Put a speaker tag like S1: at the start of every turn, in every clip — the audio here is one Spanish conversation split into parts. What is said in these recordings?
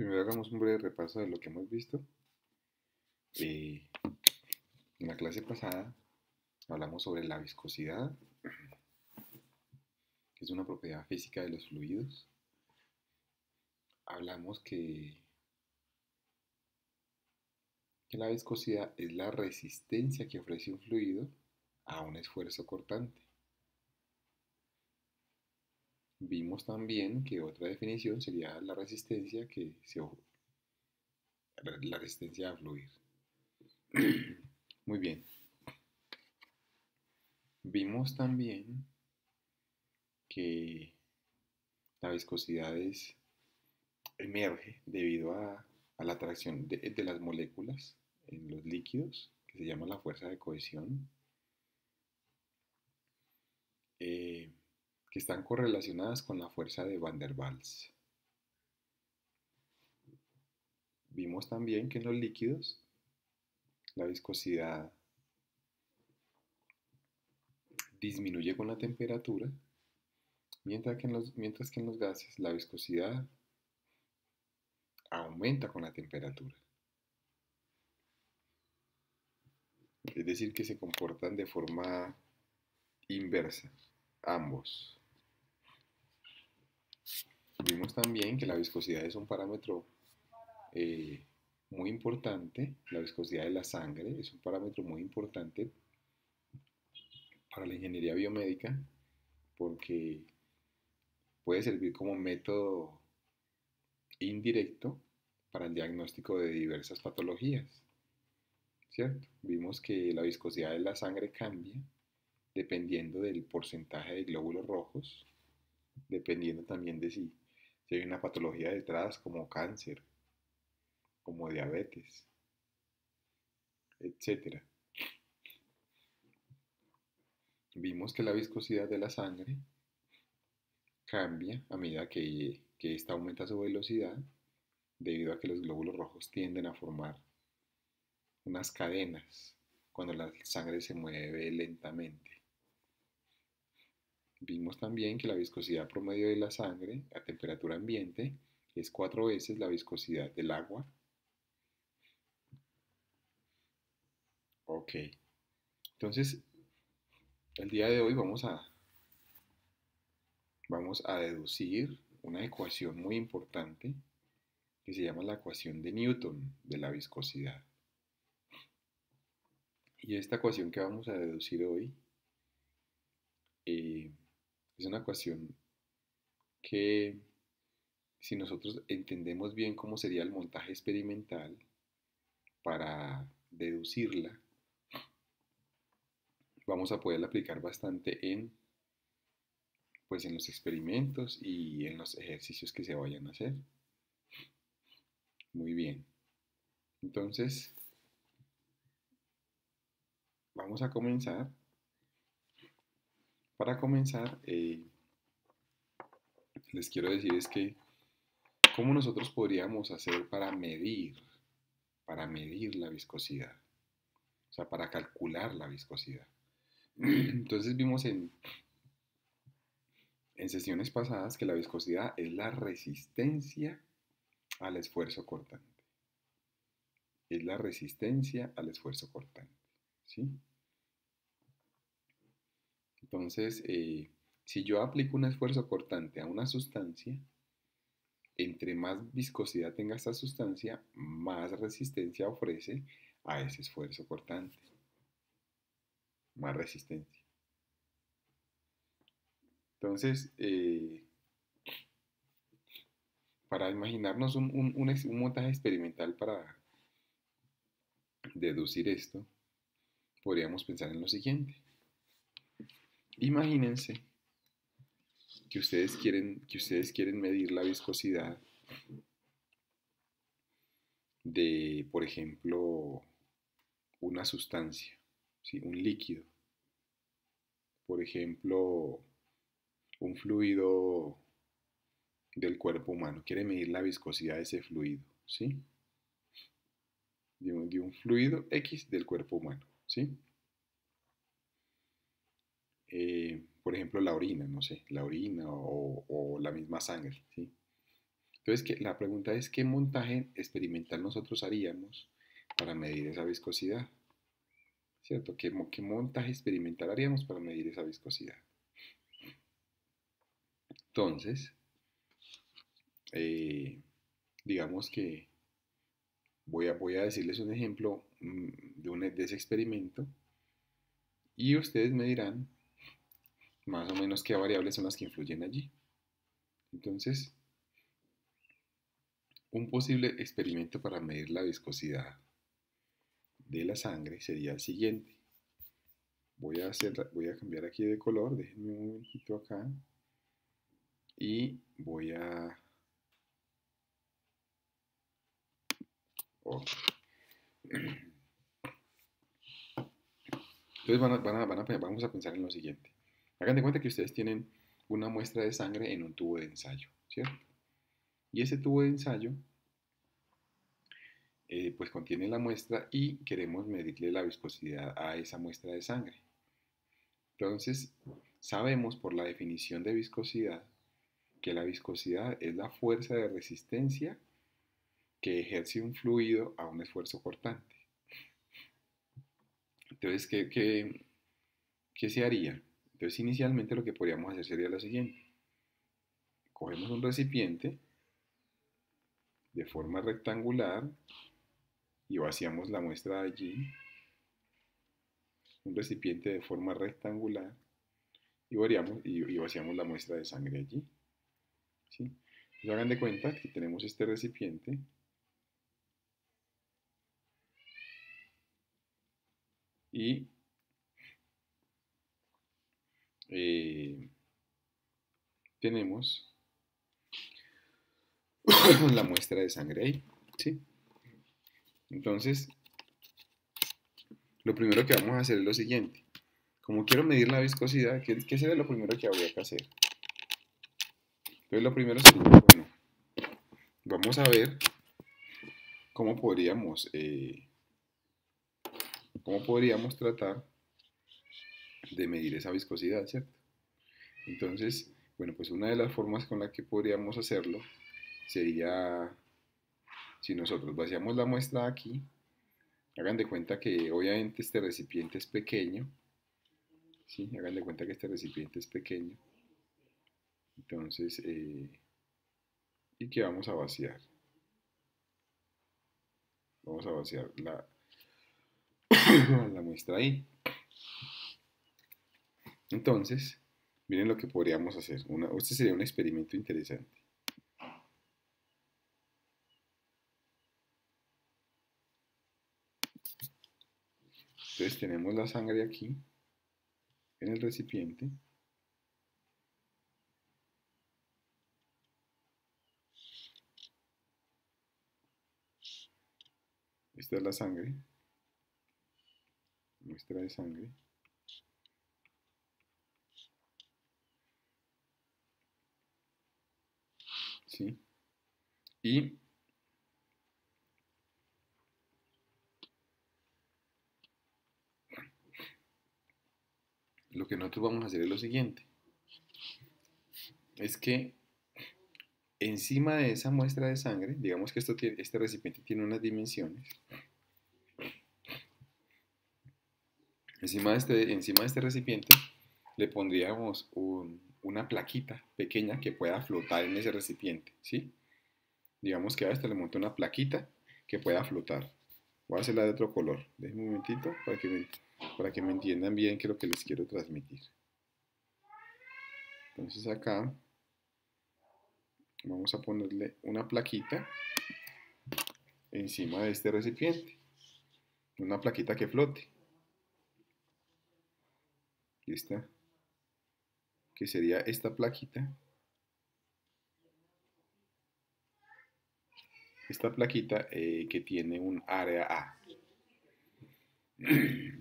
S1: Primero hagamos un breve repaso de lo que hemos visto. en la clase pasada hablamos sobre la viscosidad, que es una propiedad física de los fluidos. Hablamos que la viscosidad es la resistencia que ofrece un fluido a un esfuerzo cortante. Vimos también que otra definición sería la resistencia que se la resistencia a fluir. Muy bien. Vimos también que la viscosidad es, emerge debido a, a la atracción de, de las moléculas en los líquidos, que se llama la fuerza de cohesión. Eh, que están correlacionadas con la fuerza de Van der Waals. Vimos también que en los líquidos la viscosidad disminuye con la temperatura, mientras que en los, mientras que en los gases la viscosidad aumenta con la temperatura. Es decir, que se comportan de forma inversa, ambos. Vimos también que la viscosidad es un parámetro eh, muy importante, la viscosidad de la sangre es un parámetro muy importante para la ingeniería biomédica porque puede servir como método indirecto para el diagnóstico de diversas patologías. ¿Cierto? Vimos que la viscosidad de la sangre cambia dependiendo del porcentaje de glóbulos rojos, dependiendo también de si si hay una patología detrás como cáncer, como diabetes, etc. Vimos que la viscosidad de la sangre cambia a medida que, que aumenta su velocidad debido a que los glóbulos rojos tienden a formar unas cadenas cuando la sangre se mueve lentamente. Vimos también que la viscosidad promedio de la sangre a temperatura ambiente es cuatro veces la viscosidad del agua. Ok. Entonces, el día de hoy vamos a, vamos a deducir una ecuación muy importante que se llama la ecuación de Newton de la viscosidad. Y esta ecuación que vamos a deducir hoy eh, es una cuestión que si nosotros entendemos bien cómo sería el montaje experimental para deducirla, vamos a poderla aplicar bastante en pues en los experimentos y en los ejercicios que se vayan a hacer. Muy bien. Entonces, vamos a comenzar para comenzar, eh, les quiero decir es que, ¿cómo nosotros podríamos hacer para medir, para medir la viscosidad? O sea, para calcular la viscosidad. Entonces vimos en, en sesiones pasadas que la viscosidad es la resistencia al esfuerzo cortante. Es la resistencia al esfuerzo cortante. ¿Sí? Entonces, eh, si yo aplico un esfuerzo cortante a una sustancia, entre más viscosidad tenga esta sustancia, más resistencia ofrece a ese esfuerzo cortante. Más resistencia. Entonces, eh, para imaginarnos un, montaje experimental para deducir esto, podríamos pensar en lo siguiente. Imagínense que ustedes quieren, que ustedes quieren medir la viscosidad de, por ejemplo, una sustancia, ¿sí? un líquido. Por ejemplo, un fluido del cuerpo humano. Quiere medir la viscosidad de ese fluido, ¿sí? De un, de un fluido X del cuerpo humano, ¿sí? Eh, por ejemplo, la orina, no sé, la orina o, la misma sangre, Entonces, que, la pregunta es, ¿qué montaje experimental nosotros haríamos para medir esa viscosidad? ¿Cierto? ¿Qué, montaje experimental haríamos para medir esa viscosidad? Entonces, eh, digamos que voy a, voy a decirles un ejemplo mm, de, un, de ese experimento y ustedes me dirán más o menos qué variables son las que influyen allí. Entonces, un posible experimento para medir la viscosidad de la sangre sería el siguiente. Voy a, hacer, voy a cambiar aquí de color, déjenme un momentito acá. Y voy a... Entonces vamos a pensar en lo siguiente. Hagan de cuenta que ustedes tienen una muestra de sangre en un tubo de ensayo, ¿cierto? Y ese tubo de ensayo, eh, pues contiene la muestra y queremos medirle la viscosidad a esa muestra de sangre. Entonces, sabemos por la definición de viscosidad que la viscosidad es la fuerza de resistencia que ejerce un fluido a un esfuerzo cortante. Entonces, ¿qué, qué, qué se haría? Entonces, inicialmente lo que podríamos hacer sería lo siguiente. Cogemos un recipiente de forma rectangular y vaciamos la muestra allí. Un recipiente de forma rectangular y, vaciamos la muestra de sangre allí. Entonces, hagan de cuenta que tenemos este recipiente y eh, tenemos la muestra de sangre ahí, ¿sí? Entonces, lo primero que vamos a hacer es lo siguiente. Como quiero medir la viscosidad, ¿qué, qué lo primero que habría que hacer? lo primero es, bueno, vamos a ver cómo podríamos, eh, cómo podríamos tratar de medir esa viscosidad, ¿cierto? Entonces, bueno, pues una de las formas con la que podríamos hacerlo sería, si nosotros vaciamos la muestra aquí, hagan de cuenta que obviamente este recipiente es pequeño, ¿sí? Hagan de cuenta que este recipiente es pequeño, entonces, eh, y que vamos a vaciar. Vamos a vaciar la, la muestra ahí. Entonces, miren lo que podríamos hacer. Una, este sería un experimento interesante. Entonces tenemos la sangre aquí en el recipiente. Esta es la sangre, muestra de sangre. y lo que nosotros vamos a hacer es lo siguiente. Es que encima de esa muestra de sangre, digamos que esto tiene, este recipiente tiene unas dimensiones, encima de este, encima de este recipiente le pondríamos una plaquita pequeña que pueda flotar en ese recipiente, ¿sí? digamos que a esta le monte una plaquita que pueda flotar. Voy a hacerla de otro color. Déjenme un momentito para que, me, entiendan bien qué es lo que les quiero transmitir. Entonces acá vamos a ponerle una plaquita encima de este recipiente. Una plaquita que flote. Aquí Que sería esta plaquita esta plaquita eh, que tiene un área A.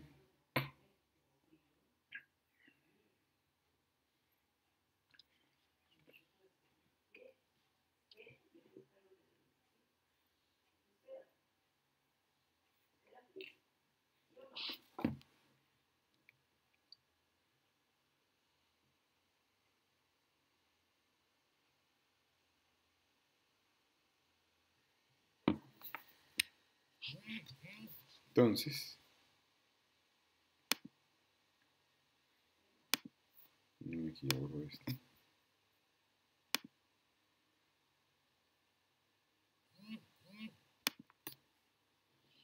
S1: Entonces, aquí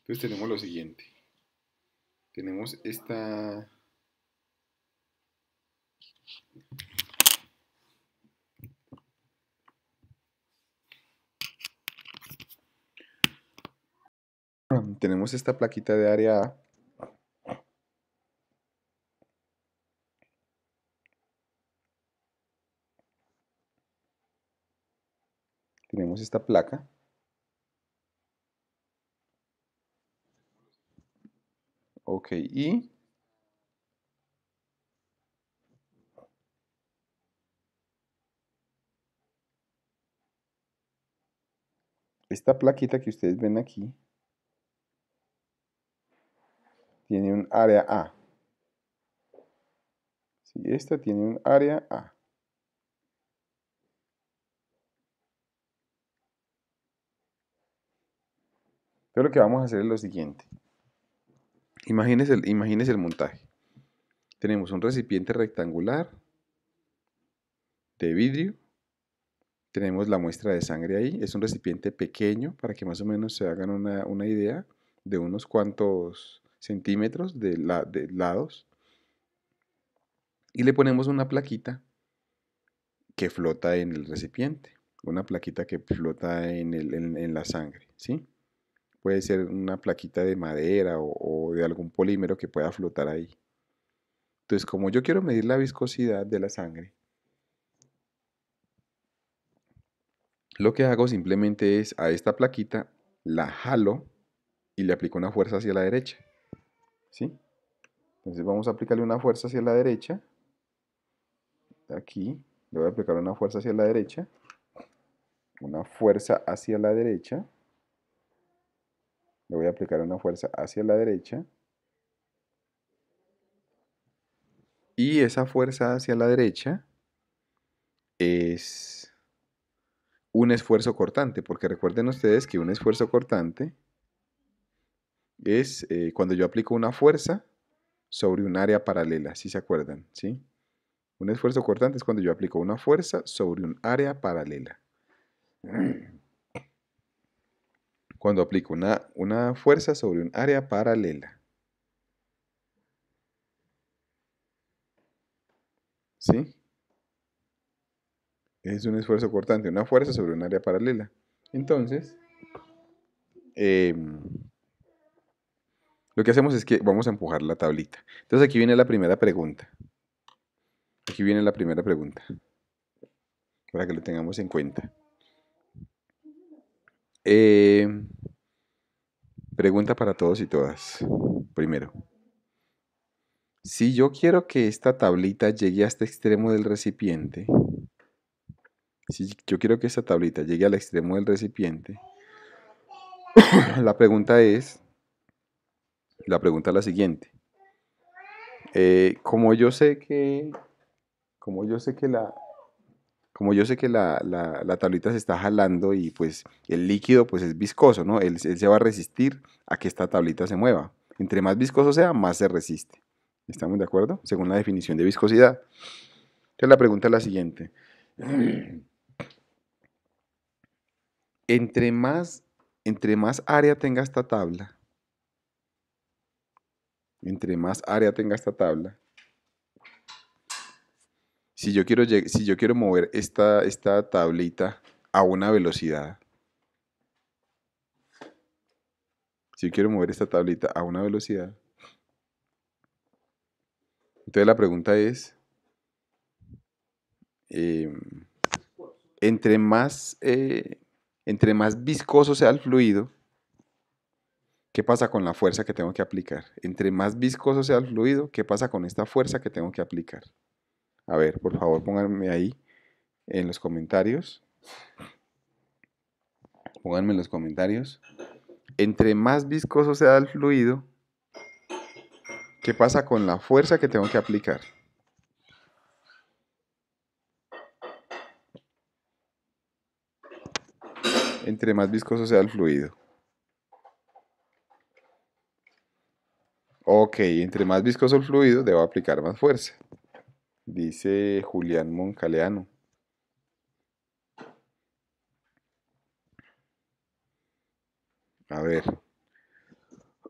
S1: Entonces tenemos lo siguiente. Tenemos esta tenemos esta plaquita de área A. Tenemos esta placa. Ok, y esta plaquita que ustedes ven aquí tiene un área A. Si esta tiene un área A. Entonces lo que vamos a hacer es lo siguiente. Imagínense el, el montaje. Tenemos un recipiente rectangular de vidrio. Tenemos la muestra de sangre ahí. Es un recipiente pequeño para que más o menos se hagan una, una idea de unos cuantos centímetros de, la, lados. Y le ponemos una plaquita que flota en el recipiente, una plaquita que flota en, la sangre, ¿sí? Puede ser una plaquita de madera o, o de algún polímero que pueda flotar ahí. Entonces, como yo quiero medir la viscosidad de la sangre, lo que hago simplemente es a esta plaquita la jalo y le aplico una fuerza hacia la derecha. ¿sí? Entonces vamos a aplicarle una fuerza hacia la derecha. Aquí le voy a aplicar una fuerza hacia la derecha. Una fuerza hacia la derecha. Le voy a aplicar una fuerza hacia la derecha. Y esa fuerza hacia la derecha es un esfuerzo cortante, porque recuerden ustedes que un esfuerzo cortante es eh, cuando yo aplico una fuerza sobre un área paralela, si se acuerdan, ¿sí? Un esfuerzo cortante es cuando yo aplico una fuerza sobre un área paralela. Cuando aplico una, una fuerza sobre un área paralela. ¿Sí? Es un esfuerzo cortante, una fuerza sobre un área paralela. Entonces, em, lo que hacemos es que vamos a empujar la tablita. Entonces aquí viene la primera pregunta. Aquí viene la primera pregunta. Para que lo tengamos en cuenta. Eh, pregunta para todos y todas. Primero. Si yo quiero que esta tablita llegue hasta el este extremo del recipiente, si yo quiero que esta tablita llegue al extremo del recipiente, la pregunta es, la pregunta es la siguiente. Eh, como yo sé que, como yo sé que la, como yo sé que la, tablita se está jalando y pues el líquido pues es viscoso, ¿no? Él, se va a resistir a que esta tablita se mueva. Entre más viscoso sea, más se resiste. ¿Estamos de acuerdo? Según la definición de viscosidad. Entonces la pregunta es la siguiente. Entre más, entre más área tenga esta tabla, entre más área tenga esta tabla, si yo quiero, si yo quiero mover esta, esta tablita a una velocidad, si yo quiero mover esta tablita a una velocidad, entonces la pregunta es, em, entre, más, eh, entre más viscoso sea el fluido, ¿Qué pasa con la fuerza que tengo que aplicar? Entre más viscoso sea el fluido, ¿qué pasa con esta fuerza que tengo que aplicar? A ver, por favor, pónganme ahí en los comentarios. Pónganme en los comentarios. Entre más viscoso sea el fluido, ¿qué pasa con la fuerza que tengo que aplicar? Entre más viscoso sea el fluido. Ok, entre más viscoso el fluido, debo aplicar más fuerza. Dice Julián Moncaleano. A ver.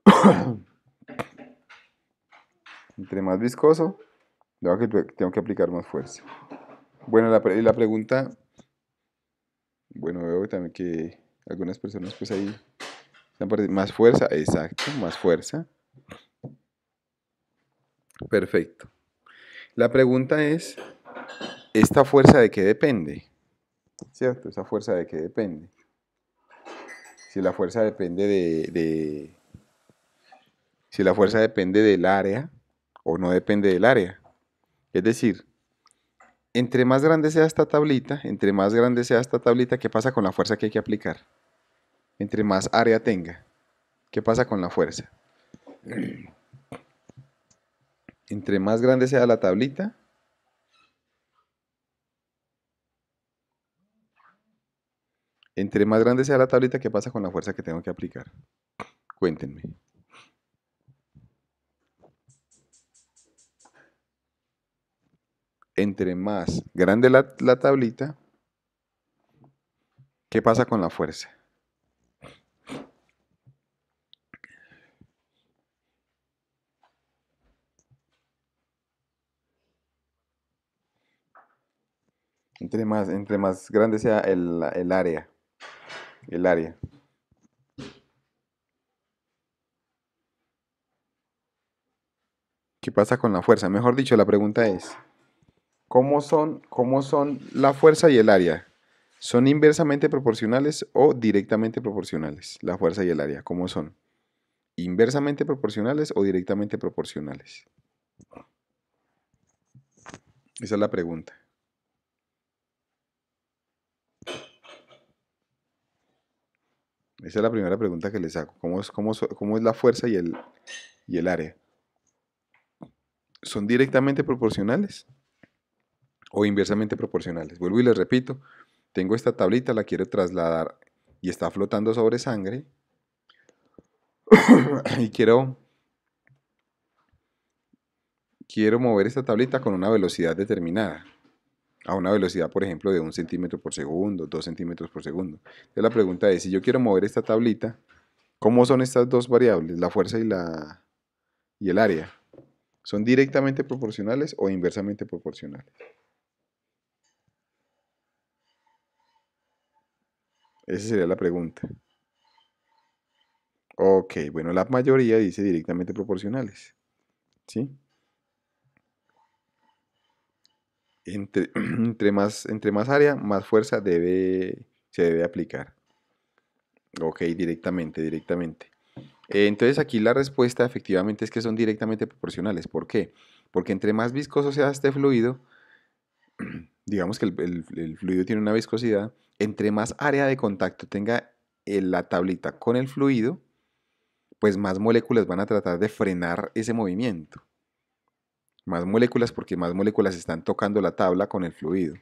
S1: entre más viscoso, tengo que aplicar más fuerza. Bueno, la, la pregunta... Bueno, veo también que algunas personas pues ahí... Más fuerza, exacto, más fuerza. Perfecto. La pregunta es, ¿esta fuerza de qué depende? ¿Cierto? ¿Esa fuerza de qué depende? Si la fuerza depende de, de si la fuerza depende del área o no depende del área. Es decir, entre más grande sea esta tablita, entre más grande sea esta tablita, ¿qué pasa con la fuerza que hay que aplicar? Entre más área tenga, ¿qué pasa con la fuerza? entre más grande sea la tablita, entre más grande sea la tablita, ¿qué pasa con la fuerza que tengo que aplicar? Cuéntenme. Entre más grande la, la tablita, ¿qué pasa con la fuerza? Entre más, grande sea el, área. El área. ¿Qué pasa con la fuerza? Mejor dicho, la pregunta es, ¿cómo son, cómo son la fuerza y el área? ¿Son inversamente proporcionales o directamente proporcionales? La fuerza y el área, ¿cómo son? ¿Inversamente proporcionales o directamente proporcionales? Esa es la pregunta. Esa es la primera pregunta que les hago. ¿Cómo es, cómo, es la fuerza y el, y el área? ¿Son directamente proporcionales o inversamente proporcionales? Vuelvo y les repito, tengo esta tablita, la quiero trasladar y está flotando sobre sangre y quiero quiero mover esta tablita con una velocidad determinada a una velocidad, por ejemplo, de un centímetro por segundo, dos centímetros por segundo. Entonces la pregunta es, si yo quiero mover esta tablita, ¿cómo son estas dos variables, la fuerza y, la, y el área? ¿Son directamente proporcionales o inversamente proporcionales? Esa sería la pregunta. Ok, bueno, la mayoría dice directamente proporcionales. ¿Sí? entre, más, entre más área, más fuerza debe, se debe aplicar. Ok, directamente, directamente. Eh, entonces aquí la respuesta efectivamente es que son directamente proporcionales. ¿Por qué? Porque entre más viscoso sea este fluido, digamos que el, fluido tiene una viscosidad, entre más área de contacto tenga la tablita con el fluido, pues más moléculas van a tratar de frenar ese movimiento más moléculas porque más moléculas están tocando la tabla con el fluido.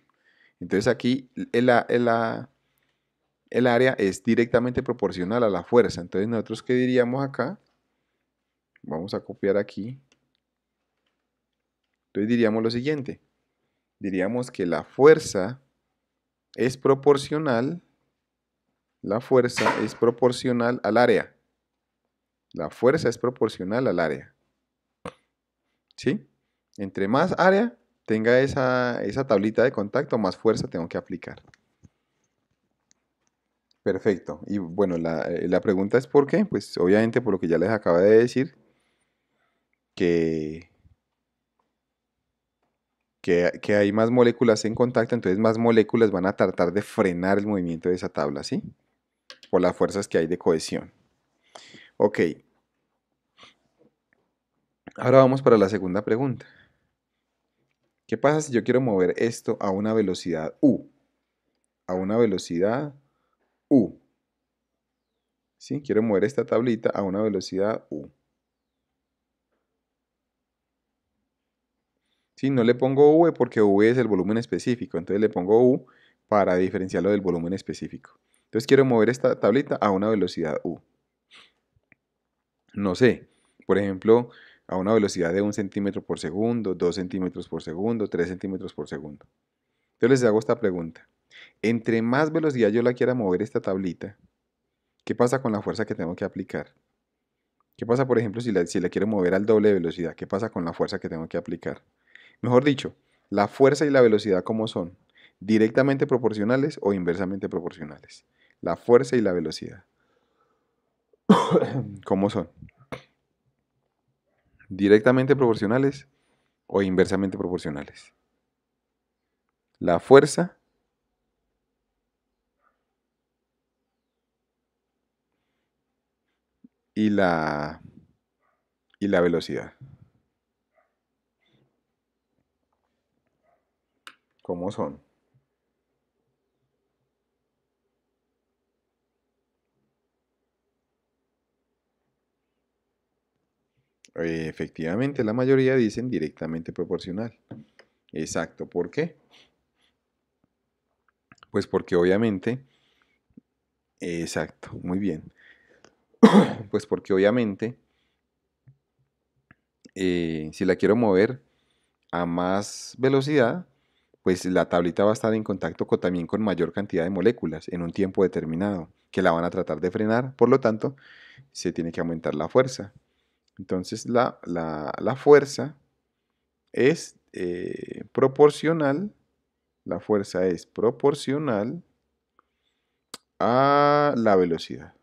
S1: Entonces aquí el, área es directamente proporcional a la fuerza. Entonces nosotros qué diríamos acá, vamos a copiar aquí. Entonces diríamos lo siguiente, diríamos que la fuerza es proporcional, la fuerza es proporcional al área. La fuerza es proporcional al área. ¿Sí? Entre más área tenga esa, tablita de contacto, más fuerza tengo que aplicar. Perfecto. Y bueno, la, eh, pregunta es por qué. Pues obviamente por lo que ya les acabo de decir, que, que, hay más moléculas en contacto, entonces más moléculas van a tratar de frenar el movimiento de esa tabla, ¿sí? Por las fuerzas que hay de cohesión. Ok. Ahora vamos para la segunda pregunta. ¿Qué pasa si yo quiero mover esto a una velocidad u? A una velocidad u. ¿Sí? Quiero mover esta tablita a una velocidad u. ¿Sí? No le pongo v porque v es el volumen específico, entonces le pongo u para diferenciarlo del volumen específico. Entonces quiero mover esta tablita a una velocidad u. No sé, por ejemplo, a una velocidad de 1 centímetro por segundo, 2 centímetros por segundo, 3 centímetros por segundo. Entonces les hago esta pregunta. Entre más velocidad yo la quiera mover esta tablita, ¿qué pasa con la fuerza que tengo que aplicar? ¿Qué pasa, por ejemplo, si la, si la quiero mover al doble de velocidad? ¿Qué pasa con la fuerza que tengo que aplicar? Mejor dicho, la fuerza y la velocidad cómo son, directamente proporcionales o inversamente proporcionales. La fuerza y la velocidad. ¿Cómo son? directamente proporcionales o inversamente proporcionales. La fuerza y la, y la velocidad. ¿Cómo son? Eh, efectivamente, la mayoría dicen directamente proporcional. Exacto, ¿por qué? Pues porque obviamente, exacto, muy bien. pues porque obviamente, eh, si la quiero mover a más velocidad, pues la tablita va a estar en contacto también con mayor cantidad de moléculas en un tiempo determinado que la van a tratar de frenar, por lo tanto, se tiene que aumentar la fuerza. Entonces la, fuerza es eh, proporcional, la fuerza es proporcional a la velocidad.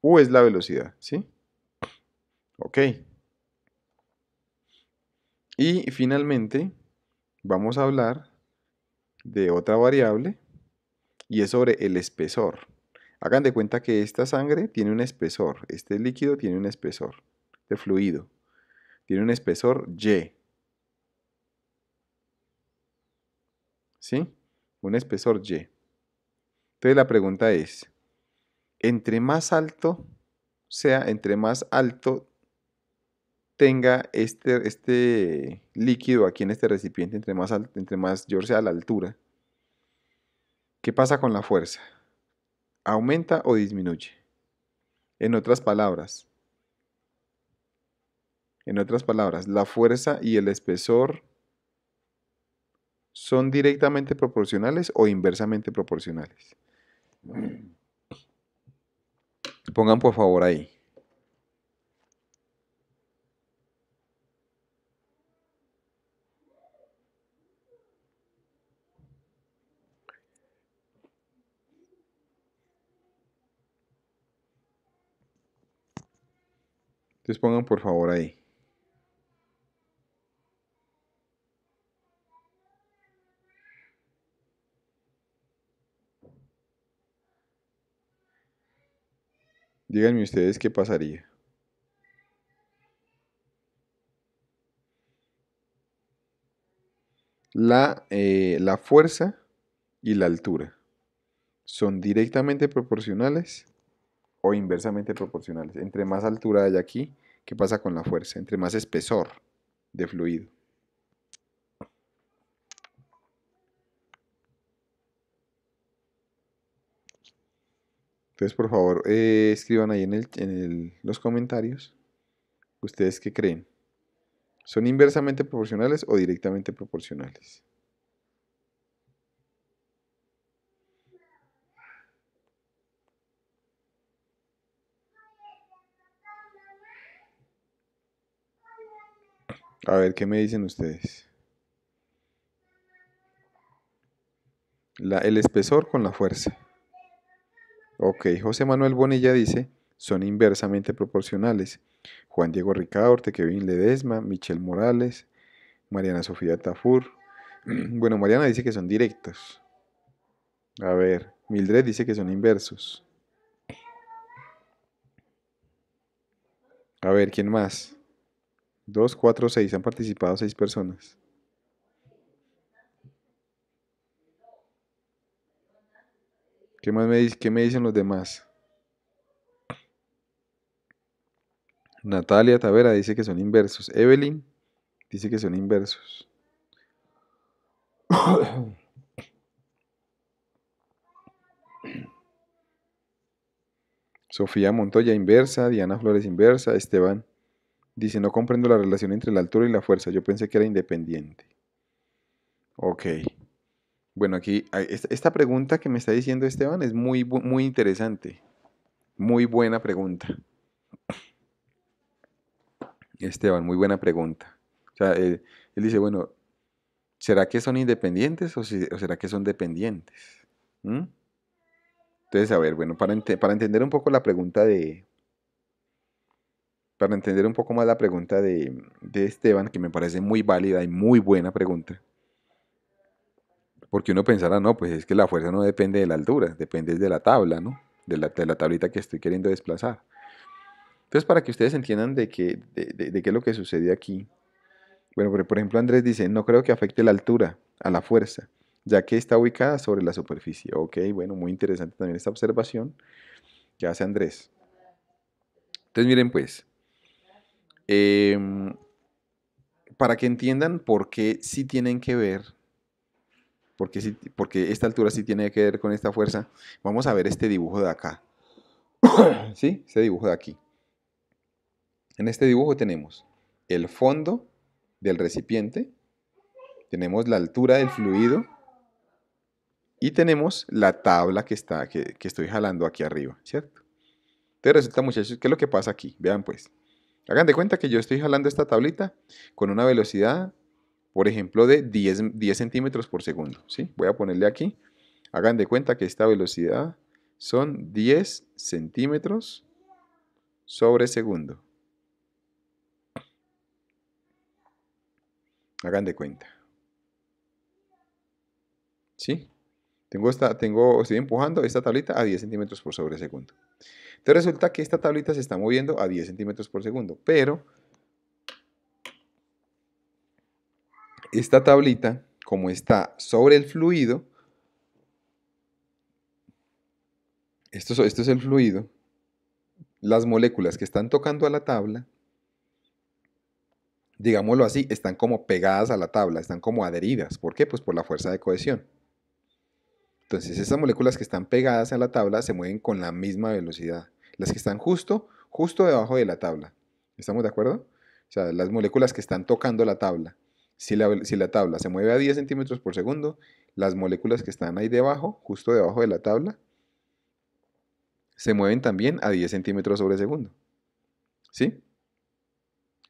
S1: U es la velocidad, ¿sí? Ok. Y finalmente vamos a hablar de otra variable y es sobre el espesor. Hagan de cuenta que esta sangre tiene un espesor, este líquido tiene un espesor de fluido. Tiene un espesor Y. ¿Sí? Un espesor Y. Entonces la pregunta es, entre más alto sea, entre más alto tenga este, este líquido aquí en este recipiente, entre más, alto, entre más yo sea la altura, ¿qué pasa con la fuerza? ¿Aumenta o disminuye? En otras palabras, en otras palabras, la fuerza y el espesor son directamente proporcionales o inversamente proporcionales. Pongan por favor ahí. Entonces pongan por favor ahí. Díganme ustedes qué pasaría. Eh, la, fuerza y la altura son directamente proporcionales o inversamente proporcionales. Entre más altura hay aquí, ¿qué pasa con la fuerza? Entre más espesor de fluido. Entonces, por favor, eh, escriban ahí en, el, en los comentarios ustedes qué creen. ¿Son inversamente proporcionales o directamente proporcionales? A ver, ¿qué me dicen ustedes? La, el espesor con la fuerza. Ok, José Manuel Bonilla dice, son inversamente proporcionales. Juan Diego Ricaurte, Kevin Ledesma, Michelle Morales, Mariana Sofía Tafur.
S2: bueno,
S1: Mariana dice que son directos. A ver, Mildred dice que son inversos. A ver, ¿quién más? Dos, cuatro, seis. Han participado seis personas. ¿Qué más me, me dicen los demás? Natalia Tavera dice que son inversos. Evelyn dice que son inversos. Sofía Montoya inversa, Diana Flores inversa, Esteban dice no comprendo la relación entre la altura y la fuerza, yo pensé que era independiente. Ok. Bueno, aquí esta pregunta que me está diciendo Esteban es muy, muy interesante. Muy buena pregunta. Esteban, muy buena pregunta. O sea, él, dice, bueno, ¿será que son independientes o, será que son dependientes? Entonces, a ver, bueno, para, para entender un poco la pregunta de... Para entender un poco más la pregunta de, de Esteban, que me parece muy válida y muy buena pregunta porque uno pensará, no, pues es que la fuerza no depende de la altura, depende de la tabla, ¿no? De la, tablita que estoy queriendo desplazar. Entonces, para que ustedes entiendan de qué, qué es lo que sucede aquí. Bueno, por ejemplo, Andrés dice, no creo que afecte la altura a la fuerza, ya que está ubicada sobre la superficie. Ok, bueno, muy interesante también esta observación que hace Andrés. Entonces, miren pues, em, para que entiendan por qué sí tienen que ver porque, esta altura sí tiene que ver con esta fuerza. Vamos a ver este dibujo de acá. ¿Sí? Este dibujo de aquí. En este dibujo tenemos el fondo del recipiente, tenemos la altura del fluido y tenemos la tabla que, está, que, que estoy jalando aquí arriba, ¿cierto? Entonces resulta, muchachos, ¿qué es lo que pasa aquí? Vean pues. Hagan de cuenta que yo estoy jalando esta tablita con una velocidad por ejemplo, de 10, centímetros por segundo. ¿sí? Voy a ponerle aquí. Hagan de cuenta que esta velocidad son 10 centímetros sobre segundo. Hagan de cuenta. ¿Sí? Tengo esta, tengo, estoy empujando esta tablita a 10 centímetros por sobre segundo. Entonces resulta que esta tablita se está moviendo a 10 centímetros por segundo, pero esta tablita, como está sobre el fluido, esto, es el fluido, las moléculas que están tocando a la tabla, digámoslo así, están como pegadas a la tabla, están como adheridas. ¿Por qué? Pues por la fuerza de cohesión. Entonces, esas moléculas que están pegadas a la tabla se mueven con la misma velocidad. Las que están justo, justo debajo de la tabla. ¿Estamos de acuerdo? O sea, las moléculas que están tocando la tabla. Si la, tabla se mueve a 10 centímetros por segundo, las moléculas que están ahí debajo, justo debajo de la tabla, se mueven también a 10 centímetros sobre segundo. ¿Sí?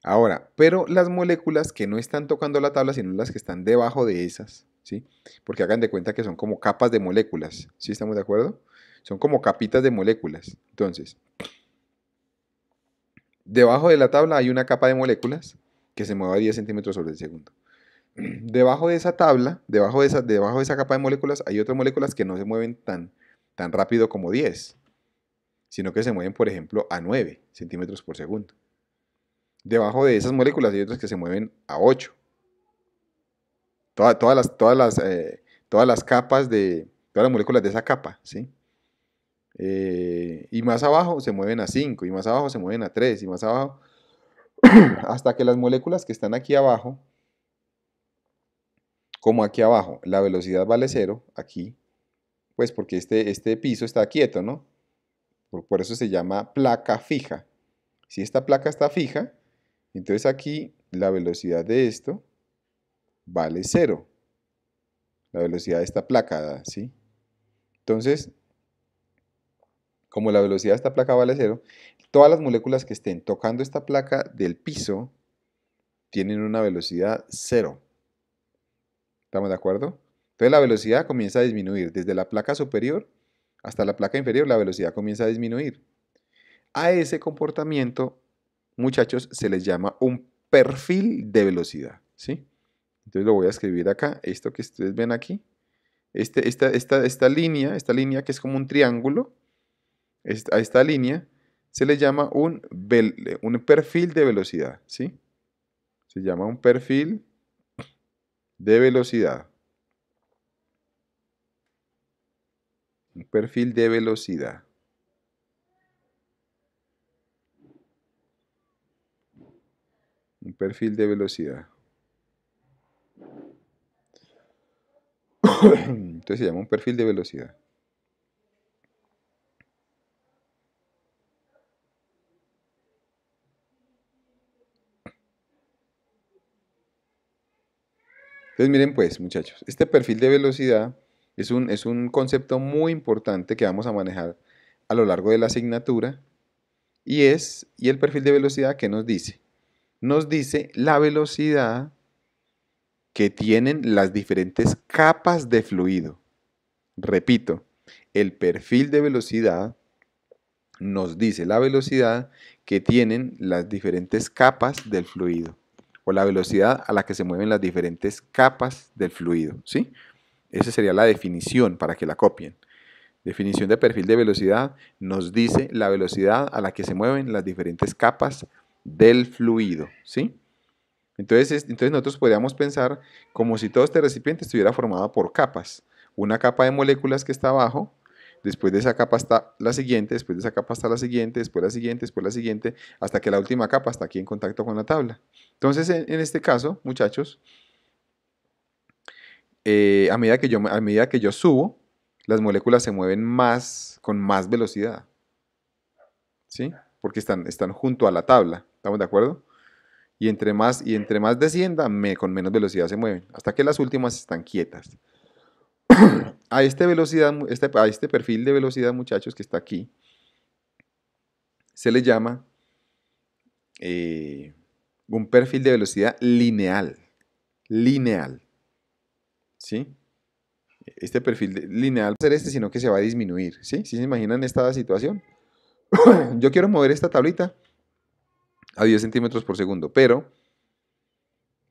S1: Ahora, pero las moléculas que no están tocando la tabla, sino las que están debajo de esas, ¿sí? Porque hagan de cuenta que son como capas de moléculas, ¿sí estamos de acuerdo? Son como capitas de moléculas. Entonces, debajo de la tabla hay una capa de moléculas que se mueva 10 centímetros sobre el segundo. Debajo de esa tabla, debajo de esa, debajo de esa capa de moléculas, hay otras moléculas que no se mueven tan, tan rápido como 10, sino que se mueven, por ejemplo, a 9 centímetros por segundo. Debajo de esas moléculas hay otras que se mueven a 8. todas, las, todas, las, eh, todas las capas de, todas las moléculas de esa capa, ¿sí? Eh, y más abajo se mueven a 5, y más abajo se mueven a 3, y más abajo hasta que las moléculas que están aquí abajo, como aquí abajo, la velocidad vale cero, aquí, pues porque este, este piso está quieto, ¿no? Por, por, eso se llama placa fija. Si esta placa está fija, entonces aquí la velocidad de esto vale cero. La velocidad de esta placa, ¿sí? Entonces, como la velocidad de esta placa vale cero, todas las moléculas que estén tocando esta placa del piso tienen una velocidad cero. ¿Estamos de acuerdo? Entonces la velocidad comienza a disminuir. Desde la placa superior hasta la placa inferior la velocidad comienza a disminuir. A ese comportamiento, muchachos, se les llama un perfil de velocidad. ¿sí? Entonces lo voy a escribir acá. Esto que ustedes ven aquí. Este, esta, esta, esta línea, esta línea que es como un triángulo, a esta línea se le llama un, un perfil de velocidad, ¿sí? Se llama un perfil de velocidad. Un perfil de velocidad. Un perfil de velocidad. Entonces se llama un perfil de velocidad. Entonces miren pues muchachos, este perfil de velocidad es un, es un concepto muy importante que vamos a manejar a lo largo de la asignatura y es, y el perfil de velocidad que nos dice, nos dice la velocidad que tienen las diferentes capas de fluido. Repito, el perfil de velocidad nos dice la velocidad que tienen las diferentes capas del fluido o la velocidad a la que se mueven las diferentes capas del fluido. ¿sí? Esa sería la definición para que la copien. Definición de perfil de velocidad nos dice la velocidad a la que se mueven las diferentes capas del fluido. ¿sí? Entonces, entonces nosotros podríamos pensar como si todo este recipiente estuviera formado por capas. Una capa de moléculas que está abajo, después de esa capa está la siguiente, después de esa capa está la siguiente, después la siguiente, después la siguiente, hasta que la última capa está aquí en contacto con la tabla. Entonces, en, este caso, muchachos, eh, a, medida que yo, a medida que yo subo, las moléculas se mueven más, con más velocidad. ¿Sí? Porque están, están junto a la tabla. ¿Estamos de acuerdo? Y entre más, y entre más descienda, me, con menos velocidad se mueven, hasta que las últimas están quietas. Este este, a, este perfil de velocidad, muchachos, que está aquí, se le llama eh, un perfil de velocidad lineal. Lineal. ¿Sí? Este perfil lineal va a ser este, sino que se va a disminuir. ¿Sí? ¿Sí se imaginan esta situación? Yo quiero mover esta tablita a 10 centímetros por segundo, pero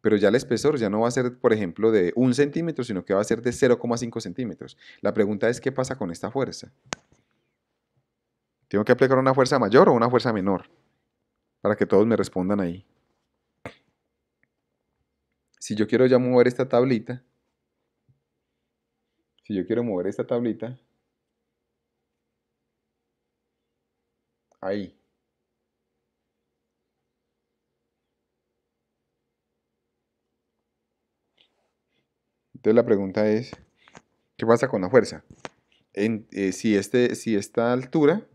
S1: pero ya el espesor ya no va a ser, por ejemplo, de un centímetro, sino que va a ser de 0,5 centímetros. La pregunta es, ¿qué pasa con esta fuerza? ¿Tengo que aplicar una fuerza mayor o una fuerza menor? Para que todos me respondan ahí. Si yo quiero ya mover esta tablita, si yo quiero mover esta tablita, ahí, Entonces la pregunta es, ¿qué pasa con la fuerza? En, eh, si, este, si esta altura,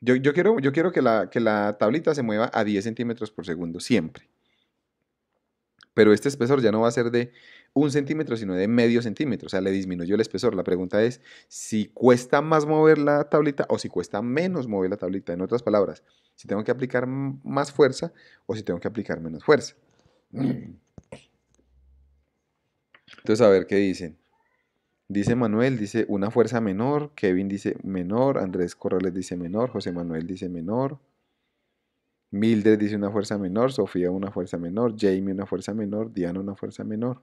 S1: yo, quiero, yo quiero que, la, que la tablita se mueva a 10 centímetros por segundo, siempre. Pero este espesor ya no va a ser de un centímetro, sino de medio centímetro. O sea, le disminuyó el espesor. La pregunta es si cuesta más mover la tablita o si cuesta menos mover la tablita. En otras palabras, si tengo que aplicar más fuerza o si tengo que aplicar menos fuerza. Entonces, a ver qué dicen. Dice Manuel, dice una fuerza menor, Kevin dice menor, Andrés Corrales dice menor, José Manuel dice menor, Mildred dice una fuerza menor, Sofía una fuerza menor, Jamie una fuerza menor, Diana una fuerza menor.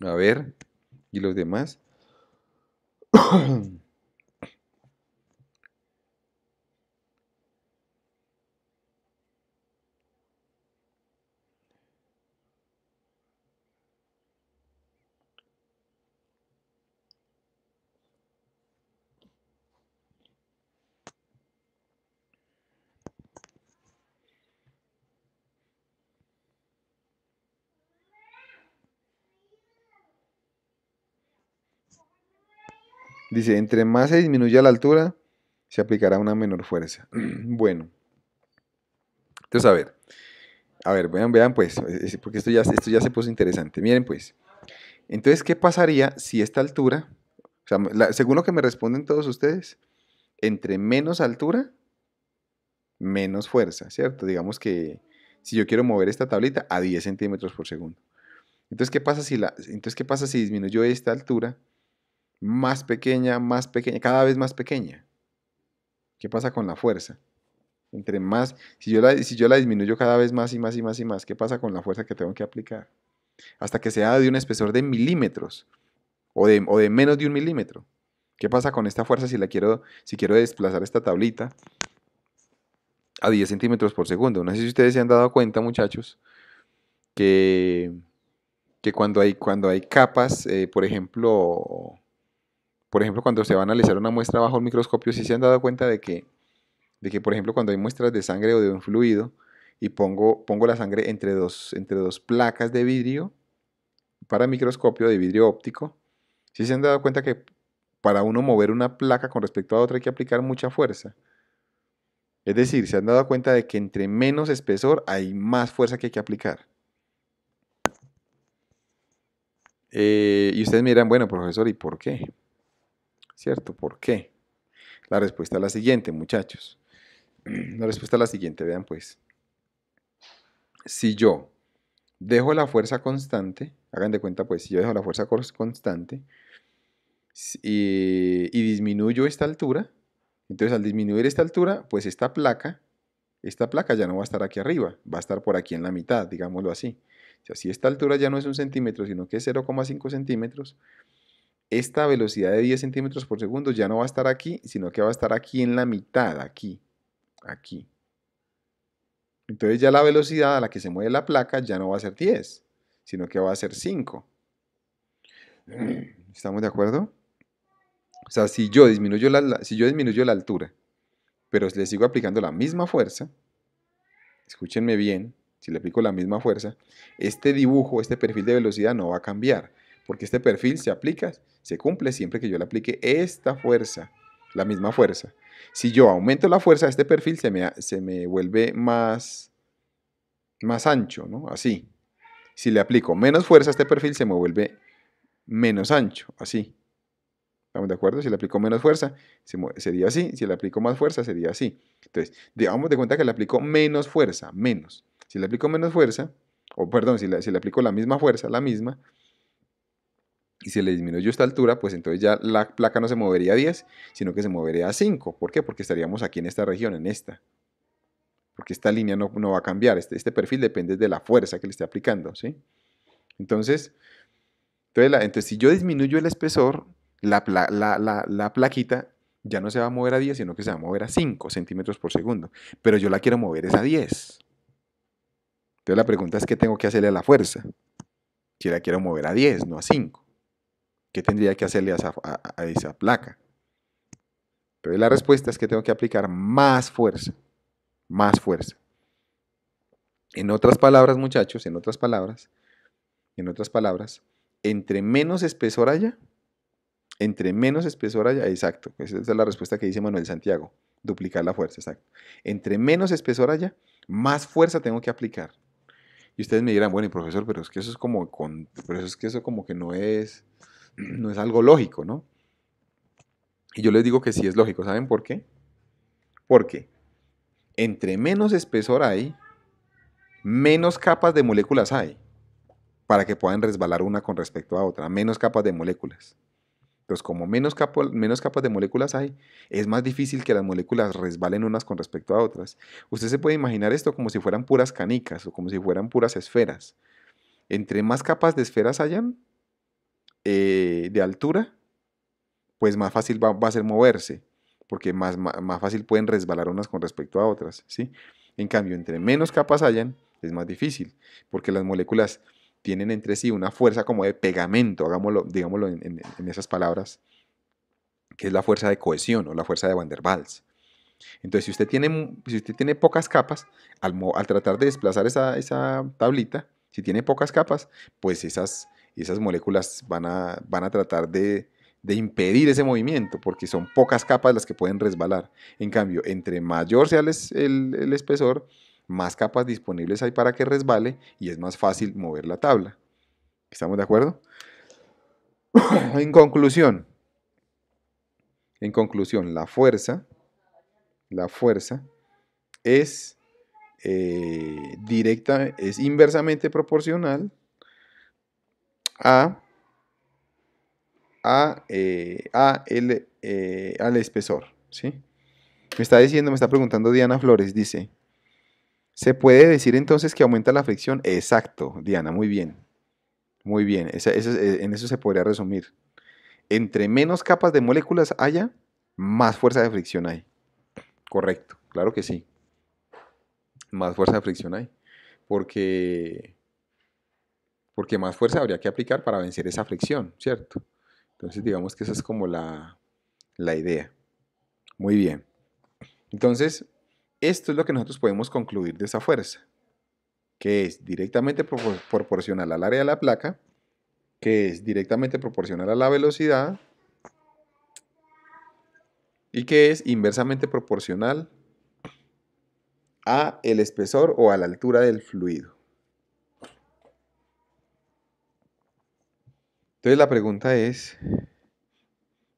S1: A ver, ¿y los demás? Dice, entre más se disminuya la altura, se aplicará una menor fuerza. bueno. Entonces, a ver. A ver, vean, vean pues, porque esto ya, esto ya se puso interesante. Miren pues. Entonces, ¿qué pasaría si esta altura, o sea, según lo que me responden todos ustedes, entre menos altura, menos fuerza, ¿cierto? Digamos que si yo quiero mover esta tablita a 10 centímetros por segundo. Entonces, ¿qué pasa si, la, entonces, ¿qué pasa si disminuyo esta altura? más pequeña, más pequeña, cada vez más pequeña. ¿Qué pasa con la fuerza? Entre más, si yo, la, si yo la disminuyo cada vez más y más y más y más, ¿qué pasa con la fuerza que tengo que aplicar? Hasta que sea de un espesor de milímetros o de, o de menos de un milímetro. ¿Qué pasa con esta fuerza si la quiero, si quiero desplazar esta tablita a 10 centímetros por segundo? No sé si ustedes se han dado cuenta, muchachos, que, que cuando, hay, cuando hay capas, eh, por ejemplo, por ejemplo, cuando se va a analizar una muestra bajo el microscopio, si se han dado cuenta de que, de que por ejemplo, cuando hay muestras de sangre o de un fluido y pongo, pongo la sangre entre dos, entre dos placas de vidrio para microscopio de vidrio óptico, si se han dado cuenta que para uno mover una placa con respecto a otra hay que aplicar mucha fuerza. Es decir, se han dado cuenta de que entre menos espesor hay más fuerza que hay que aplicar. Eh, y ustedes miran, bueno, profesor, ¿y por qué? ¿Cierto? ¿Por qué? La respuesta es la siguiente, muchachos. La respuesta es la siguiente, vean pues. Si yo dejo la fuerza constante, hagan de cuenta pues, si yo dejo la fuerza constante y, disminuyo esta altura, entonces al disminuir esta altura, pues esta placa, esta placa ya no va a estar aquí arriba, va a estar por aquí en la mitad, digámoslo así. si así si esta altura ya no es un centímetro, sino que es 0,5 centímetros, esta velocidad de 10 centímetros por segundo ya no va a estar aquí, sino que va a estar aquí en la mitad, aquí, aquí. Entonces ya la velocidad a la que se mueve la placa ya no va a ser 10, sino que va a ser 5. ¿Estamos de acuerdo? O sea, si yo disminuyo la, si yo disminuyo la altura, pero le sigo aplicando la misma fuerza, escúchenme bien, si le aplico la misma fuerza, este dibujo, este perfil de velocidad no va a cambiar, porque este perfil se aplica, se cumple siempre que yo le aplique esta fuerza, la misma fuerza. Si yo aumento la fuerza, este perfil se me, se me vuelve más, más ancho, ¿no? Así. Si le aplico menos fuerza este perfil, se me vuelve menos ancho, así. ¿Estamos de acuerdo? Si le aplico menos fuerza, sería así. Si le aplico más fuerza, sería así. Entonces, digamos de cuenta que le aplico menos fuerza, menos. Si le aplico menos fuerza, o perdón, si le, si le aplico la misma fuerza, la misma, y si le disminuyo esta altura, pues entonces ya la placa no se movería a 10, sino que se movería a 5. ¿Por qué? Porque estaríamos aquí en esta región, en esta. Porque esta línea no, va a cambiar. Este, este, perfil depende de la fuerza que le esté aplicando, ¿sí? Entonces, si yo disminuyo el espesor, la, la, plaquita ya no se va a mover a 10, sino que se va a mover a 5 centímetros por segundo. Pero yo la quiero mover es a 10. Entonces la pregunta es, ¿qué tengo que hacerle a la fuerza? Si la quiero mover a 10, no a 5. ¿Qué tendría que hacerle a esa, placa? Pero la respuesta es que tengo que aplicar más fuerza, más fuerza. En otras palabras, muchachos, en otras palabras, en otras palabras, entre menos espesor haya, entre menos espesor haya, exacto, esa es la respuesta que dice Manuel Santiago, duplicar la fuerza, exacto. Entre menos espesor haya, más fuerza tengo que aplicar. Y ustedes me dirán, bueno, y profesor, pero es que eso es como, con, es que eso como que no es, no es algo lógico, ¿no? Y yo les digo que sí es lógico, ¿saben por qué? Porque entre menos espesor hay, menos capas de moléculas hay para que puedan resbalar una con respecto a otra, menos capas de moléculas. Entonces, como menos, menos capas de moléculas hay, es más difícil que las moléculas resbalen unas con respecto a otras. Usted se puede imaginar esto como si fueran puras canicas o como si fueran puras esferas. Entre más capas de esferas hayan, eh, de altura, pues más fácil va, a ser moverse, porque más, más, fácil pueden resbalar unas con respecto a otras. ¿sí? En cambio, entre menos capas hayan, es más difícil, porque las moléculas tienen entre sí una fuerza como de pegamento, hagámoslo, digámoslo en, esas palabras, que es la fuerza de cohesión o la fuerza de Van der Waals. Entonces, si usted tiene, si usted tiene pocas capas, al, al tratar de desplazar esa, esa, tablita, si tiene pocas capas, pues esas, y esas moléculas van a, van a tratar de, impedir ese movimiento, porque son pocas capas las que pueden resbalar. En cambio, entre mayor sea el, el, espesor, más capas disponibles hay para que resbale y es más fácil mover la tabla. ¿Estamos de acuerdo? en conclusión, en conclusión, la fuerza, la fuerza es, eh, directa, es inversamente proporcional a, a, eh, a el, eh, al espesor. ¿sí? Me está diciendo, me está preguntando Diana Flores, dice, ¿se puede decir entonces que aumenta la fricción? Exacto, Diana, muy bien. Muy bien, eh, en eso se podría resumir. Entre menos capas de moléculas haya, más fuerza de fricción hay. Correcto, claro que sí. Más fuerza de fricción hay. Porque porque más fuerza habría que aplicar para vencer esa fricción, ¿cierto? Entonces digamos que esa es como la, idea. Muy bien. Entonces, esto es lo que nosotros podemos concluir de esa fuerza, que es directamente proporcional al área de la placa, que es directamente proporcional a la velocidad y que es inversamente proporcional a el espesor o a la altura del fluido. Entonces la pregunta es,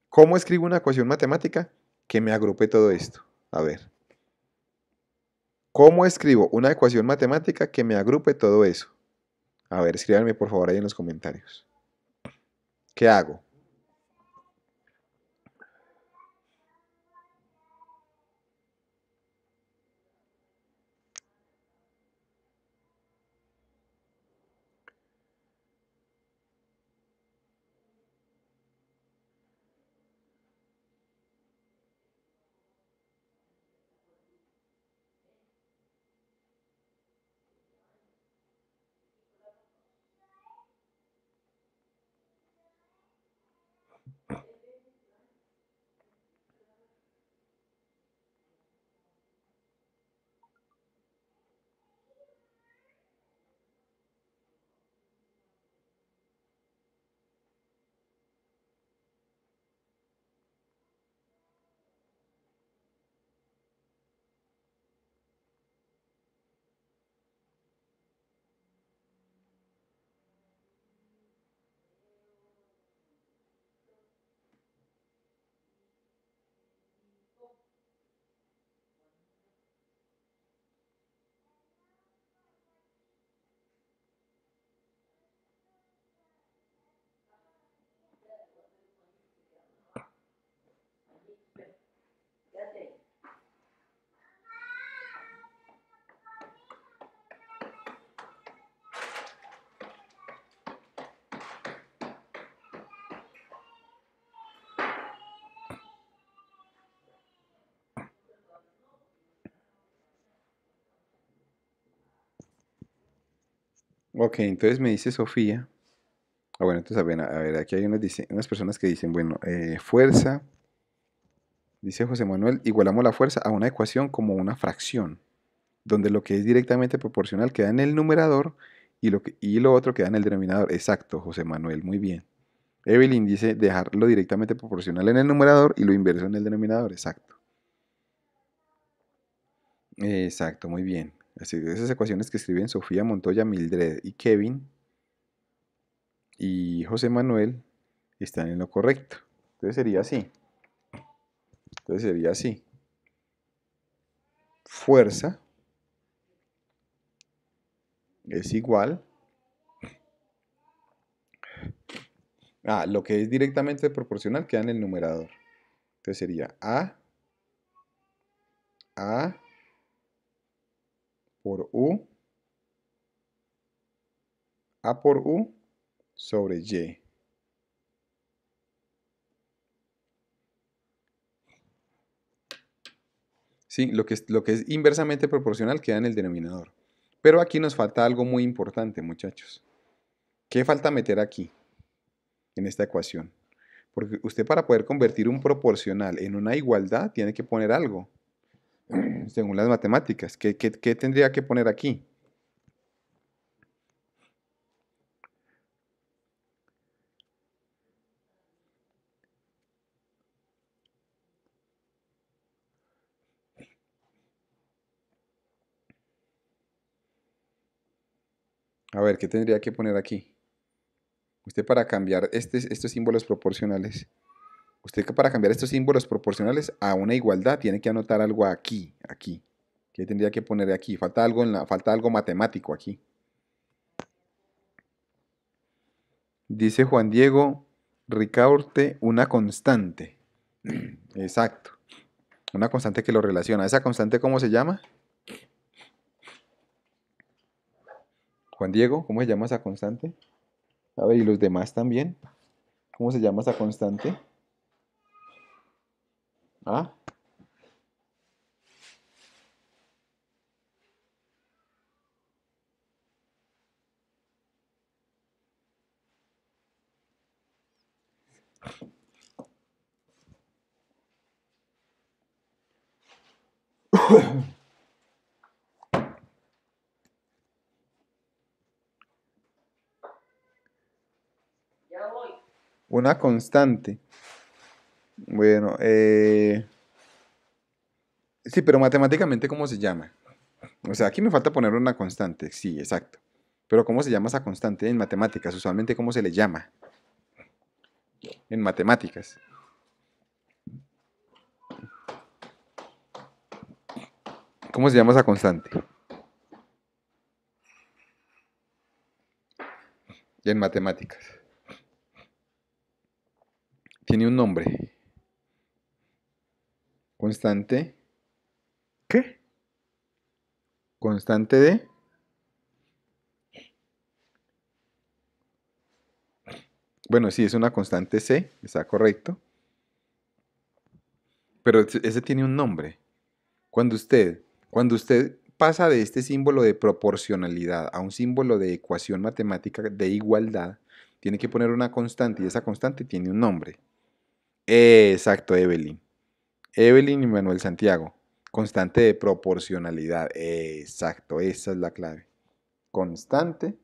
S1: ¿cómo escribo una ecuación matemática que me agrupe todo esto? A ver. ¿Cómo escribo una ecuación matemática que me agrupe todo eso? A ver, escríbanme por favor ahí en los comentarios. ¿Qué hago? Ok, entonces me dice Sofía. Ah, bueno, entonces a ver, aquí hay unas, unas personas que dicen, bueno, eh, fuerza, dice José Manuel, igualamos la fuerza a una ecuación como una fracción, donde lo que es directamente proporcional queda en el numerador y lo, y lo otro queda en el denominador. Exacto, José Manuel, muy bien. Evelyn dice dejarlo directamente proporcional en el numerador y lo inverso en el denominador. Exacto. Exacto, muy bien esas ecuaciones que escriben Sofía Montoya, Mildred y Kevin y José Manuel están en lo correcto. Entonces sería así. Entonces sería así. Fuerza es igual a lo que es directamente proporcional queda en el numerador. Entonces sería A, A por U, A por U sobre Y. Sí, lo que, es, lo que es inversamente proporcional queda en el denominador. Pero aquí nos falta algo muy importante, muchachos. ¿Qué falta meter aquí, en esta ecuación? Porque usted para poder convertir un proporcional en una igualdad tiene que poner algo. según las matemáticas. ¿Qué, tendría que poner aquí? A ver, ¿qué tendría que poner aquí? Usted para cambiar este, estos símbolos proporcionales. Usted para cambiar estos símbolos proporcionales a una igualdad tiene que anotar algo aquí, aquí. ¿Qué tendría que poner aquí? Falta algo, falta algo matemático aquí. Dice Juan Diego, Ricaurte, una constante. Exacto. Una constante que lo relaciona. ¿Esa constante cómo se llama? Juan Diego, ¿cómo se llama esa constante? A ver, ¿y los demás también? ¿Cómo se llama esa constante? ¿Ah? Una constante. Bueno, eh, sí, pero matemáticamente, ¿cómo se llama? O sea, aquí me falta poner una constante, sí, exacto. Pero ¿cómo se llama esa constante en matemáticas? Usualmente, ¿cómo se le llama? En matemáticas. ¿Cómo se llama esa constante? En matemáticas. Tiene un nombre. Constante. ¿Qué? Constante de... Bueno, sí, es una constante C, está correcto. Pero ese tiene un nombre. Cuando usted, cuando usted pasa de este símbolo de proporcionalidad a un símbolo de ecuación matemática de igualdad, tiene que poner una constante y esa constante tiene un nombre. exacto, Evelyn. Evelyn y Manuel Santiago. Constante de proporcionalidad. Exacto, esa es la clave. Constante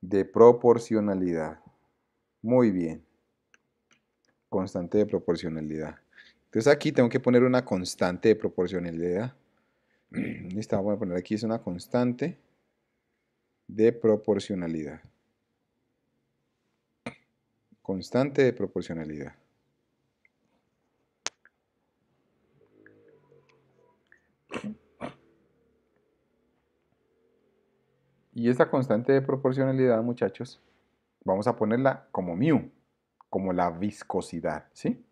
S1: de proporcionalidad. Muy bien. Constante de proporcionalidad. Entonces aquí tengo que poner una constante de proporcionalidad. Listo, vamos a poner aquí es una constante de proporcionalidad. Constante de proporcionalidad. Y esta constante de proporcionalidad, muchachos, vamos a ponerla como mu, como la viscosidad, ¿sí?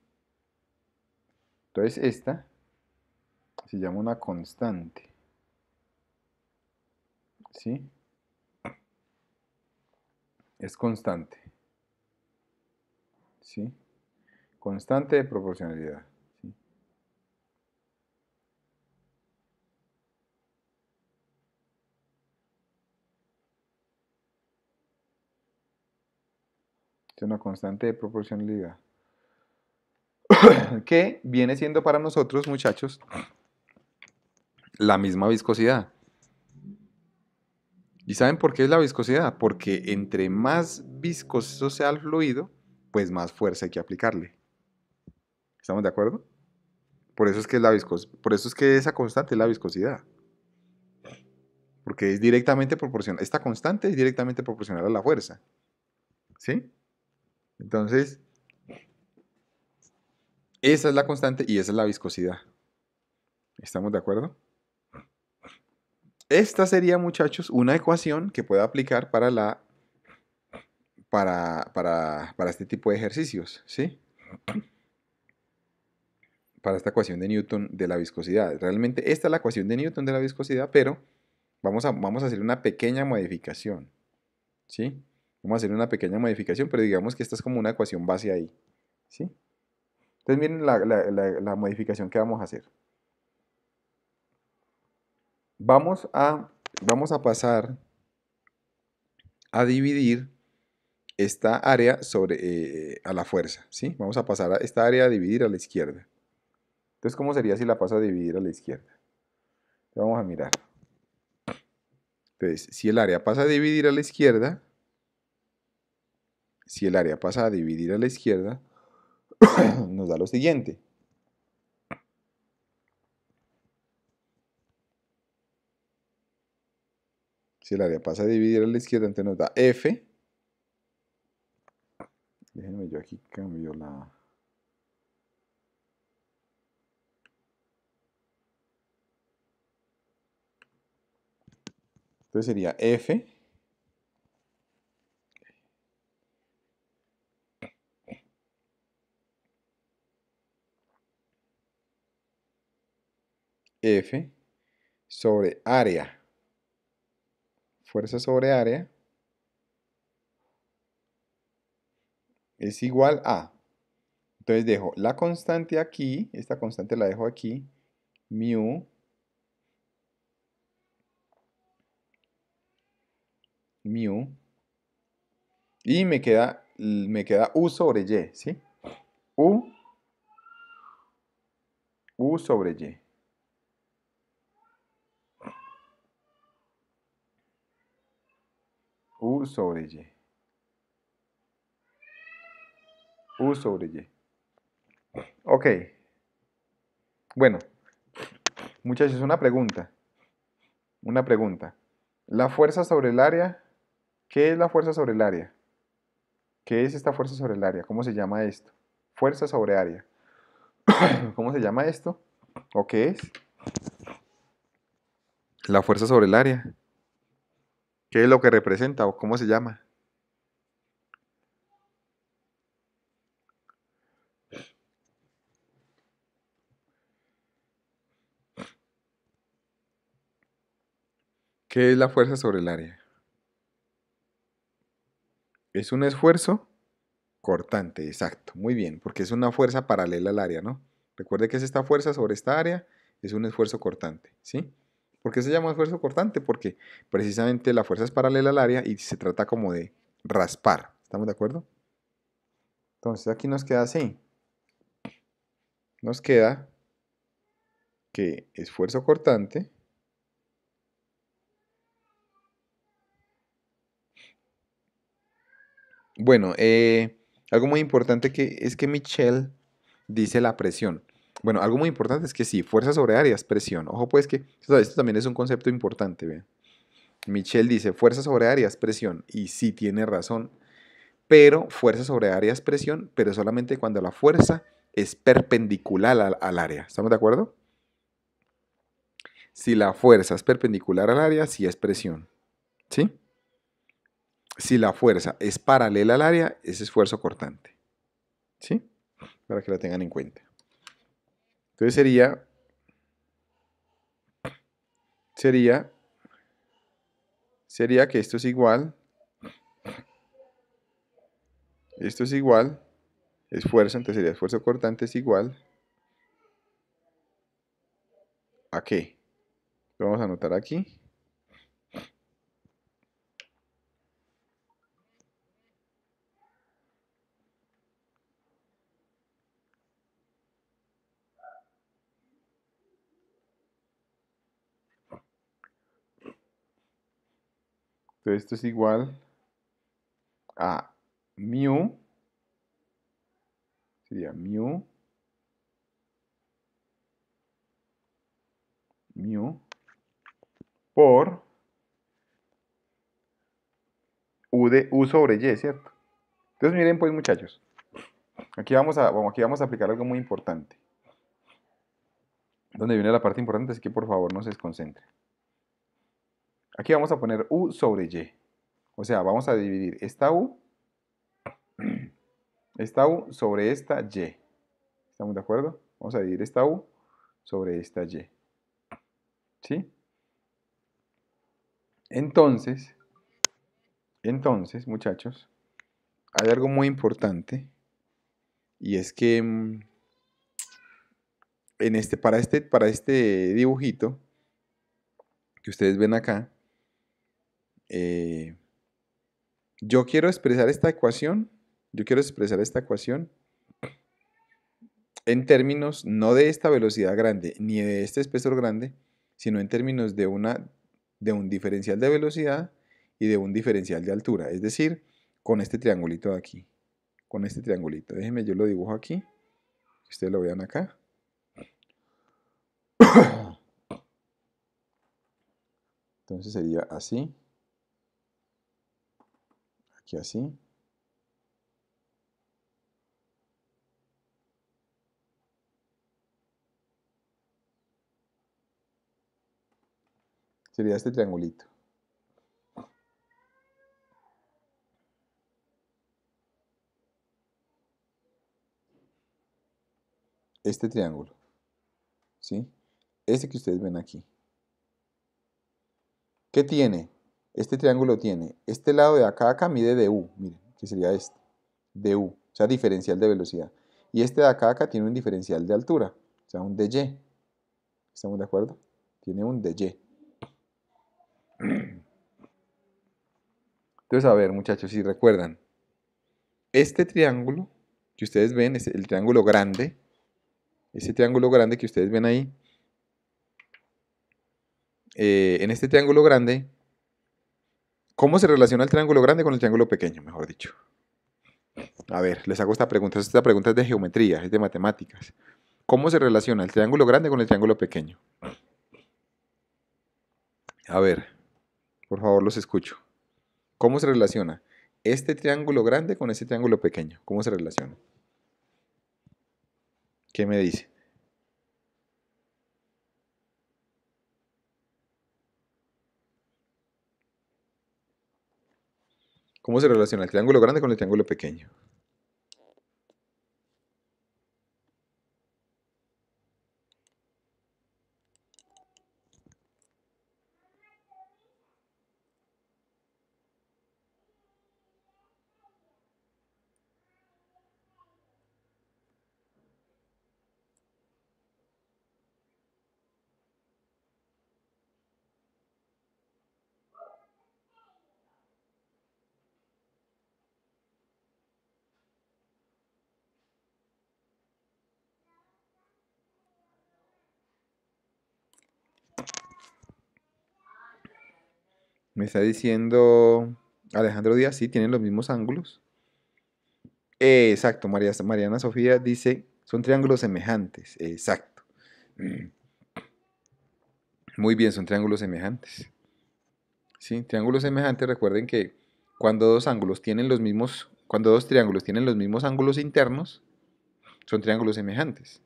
S1: Entonces esta se llama una constante, ¿sí? Es constante, ¿sí? Constante de proporcionalidad. una constante de proporcionalidad. que viene siendo para nosotros, muchachos, la misma viscosidad. ¿Y saben por qué es la viscosidad? Porque entre más viscoso sea el fluido, pues más fuerza hay que aplicarle. ¿Estamos de acuerdo? Por eso es que, es la por eso es que esa constante es la viscosidad. Porque es directamente proporcional. Esta constante es directamente proporcional a la fuerza. ¿Sí? Entonces, esa es la constante y esa es la viscosidad. ¿Estamos de acuerdo? Esta sería, muchachos, una ecuación que pueda aplicar para, la, para este tipo de ejercicios, ¿sí? Para esta ecuación de Newton de la viscosidad. Realmente esta es la ecuación de Newton de la viscosidad, pero vamos a, vamos a hacer una pequeña modificación, ¿sí? Vamos a hacer una pequeña modificación, pero digamos que esta es como una ecuación base ahí. ¿sí? Entonces miren la, modificación que vamos a hacer. Vamos a, vamos a pasar a dividir esta área sobre, eh, eh, a la fuerza. ¿sí? Vamos a pasar a esta área a dividir a la izquierda. Entonces, ¿cómo sería si la paso a dividir a la izquierda? vamos a mirar. Entonces, si el área pasa a dividir a la izquierda, si el área pasa a dividir a la izquierda, nos da lo siguiente. Si el área pasa a dividir a la izquierda, entonces nos da F. Déjenme yo aquí cambio la... Entonces sería F F sobre área. Fuerza sobre área es igual a. Entonces dejo la constante aquí, esta constante la dejo aquí, mu mu y me queda, me queda u sobre y, ¿sí? u u sobre y. U sobre Y. U sobre Y. Ok. Bueno, muchachos, una pregunta. Una pregunta. La fuerza sobre el área, ¿qué es la fuerza sobre el área? ¿Qué es esta fuerza sobre el área? ¿Cómo se llama esto? Fuerza sobre área. ¿Cómo se llama esto? ¿O qué es? La fuerza sobre el área. ¿Qué es lo que representa o cómo se llama? ¿Qué es la fuerza sobre el área? Es un esfuerzo cortante, exacto. Muy bien, porque es una fuerza paralela al área, ¿no? Recuerde que es esta fuerza sobre esta área, es un esfuerzo cortante, ¿sí? ¿Por qué se llama esfuerzo cortante? Porque precisamente la fuerza es paralela al área y se trata como de raspar. ¿Estamos de acuerdo? Entonces aquí nos queda así. Nos queda que esfuerzo cortante Bueno, eh, algo muy importante que es que Michelle dice la presión. Bueno, algo muy importante es que sí, fuerza sobre es presión. Ojo pues que esto, también es un concepto importante, Michelle dice, fuerza sobre es presión. Y sí tiene razón, pero fuerza sobre es presión, pero solamente cuando la fuerza es perpendicular al, área. ¿Estamos de acuerdo? Si la fuerza es perpendicular al área, sí es presión. ¿Sí? Si la fuerza es paralela al área, es esfuerzo cortante. ¿Sí? Para que lo tengan en cuenta. Entonces sería, sería, sería que esto es igual, esto es igual, esfuerzo, entonces sería esfuerzo cortante es igual a qué. Lo vamos a anotar aquí. esto es igual a mu, sería mu, mu por u de u sobre y, ¿cierto? Entonces miren pues muchachos, aquí vamos a, aquí vamos a aplicar algo muy importante. Donde viene la parte importante, así que por favor no se desconcentren. Aquí vamos a poner U sobre Y. O sea, vamos a dividir esta U, esta U sobre esta Y. ¿Estamos de acuerdo? Vamos a dividir esta U sobre esta Y. ¿Sí? Entonces, entonces, muchachos, hay algo muy importante y es que mm, en este, para, este, para este dibujito que ustedes ven acá, eh, yo quiero expresar esta ecuación, yo quiero expresar esta ecuación en términos no de esta velocidad grande ni de este espesor grande, sino en términos de, una, de un diferencial de velocidad y de un diferencial de altura, es decir, con este triangulito de aquí, con este triangulito. Déjenme, yo lo dibujo aquí, ustedes lo vean acá. Entonces sería así así. Sería este triangulito. Este triángulo. ¿Sí? Este que ustedes ven aquí. ¿Qué tiene? Este triángulo tiene, este lado de acá acá mide du, miren, que sería este, du, o sea, diferencial de velocidad. Y este de acá acá tiene un diferencial de altura, o sea, un dy. ¿Estamos de acuerdo? Tiene un dy. Entonces, a ver, muchachos, si recuerdan, este triángulo que ustedes ven, es el triángulo grande, ese triángulo grande que ustedes ven ahí, eh, en este triángulo grande ¿Cómo se relaciona el triángulo grande con el triángulo pequeño, mejor dicho? A ver, les hago esta pregunta. Esta pregunta es de geometría, es de matemáticas. ¿Cómo se relaciona el triángulo grande con el triángulo pequeño? A ver, por favor, los escucho. ¿Cómo se relaciona este triángulo grande con este triángulo pequeño? ¿Cómo se relaciona? ¿Qué me dice? ¿Cómo se relaciona el triángulo grande con el triángulo pequeño? Me está diciendo Alejandro Díaz, sí, tienen los mismos ángulos. Eh, exacto, María, Mariana Sofía dice, son triángulos semejantes, exacto. Mm. Muy bien, son triángulos semejantes. Sí, triángulos semejantes, recuerden que cuando dos ángulos tienen los mismos, cuando dos triángulos tienen los mismos ángulos internos, son triángulos semejantes.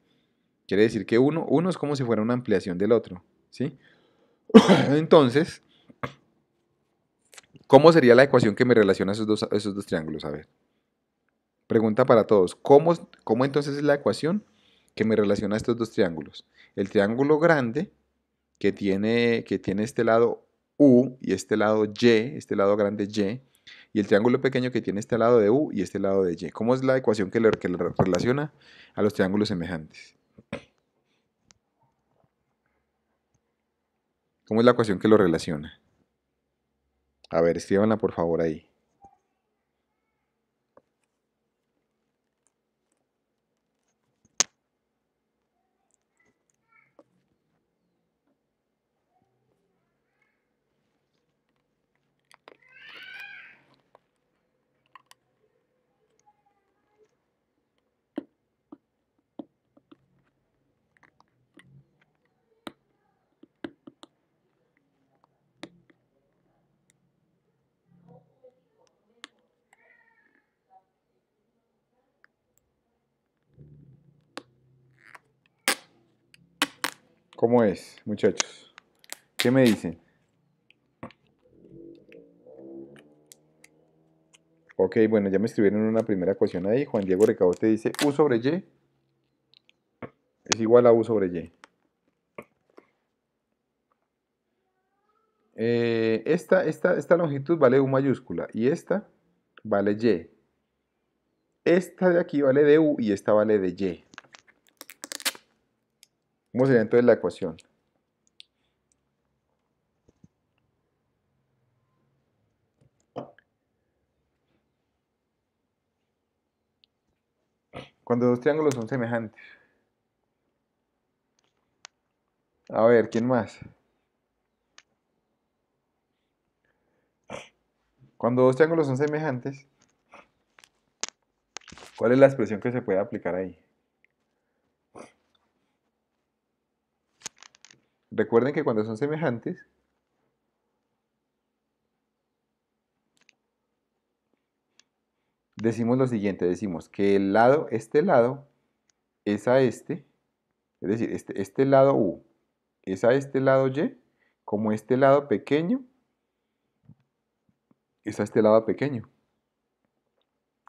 S1: Quiere decir que uno, uno es como si fuera una ampliación del otro, ¿sí? Entonces, ¿Cómo sería la ecuación que me relaciona esos dos, esos dos triángulos? A ver. Pregunta para todos. ¿Cómo, entonces es la ecuación que me relaciona a estos dos triángulos? El triángulo grande que tiene, que tiene este lado U y este lado Y, este lado grande Y, y el triángulo pequeño que tiene este lado de U y este lado de Y. ¿Cómo es la ecuación que lo que relaciona a los triángulos semejantes? ¿Cómo es la ecuación que lo relaciona? A ver, por favor ahí. es, muchachos? ¿Qué me dicen? Ok, bueno, ya me escribieron una primera ecuación ahí. Juan Diego Recabote te dice U sobre Y es igual a U sobre Y. Eh, esta, esta, esta longitud vale U mayúscula y esta vale Y. Esta de aquí vale de U y esta vale de Y. ¿Cómo sería entonces la ecuación? Cuando dos triángulos son semejantes. A ver, ¿quién más? Cuando dos triángulos son semejantes, ¿cuál es la expresión que se puede aplicar ahí? Recuerden que cuando son semejantes, decimos lo siguiente, decimos que el lado, este lado, es a este, es decir, este, este lado U es a este lado Y, como este lado pequeño es a este lado pequeño.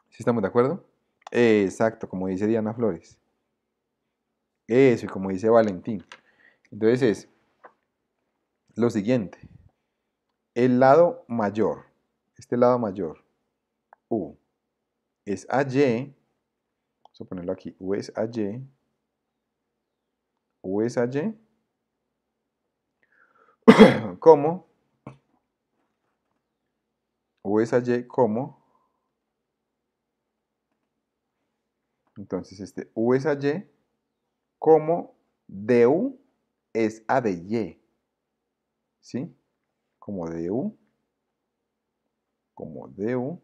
S1: ¿Sí estamos de acuerdo? Exacto, como dice Diana Flores. Eso, y como dice Valentín. Entonces es lo siguiente. El lado mayor, este lado mayor, U, es AY, vamos a ponerlo aquí, U es AY, U es AY, como, U es AY como, entonces este U es AY como DU es A de ¿sí? Como DU, como DU,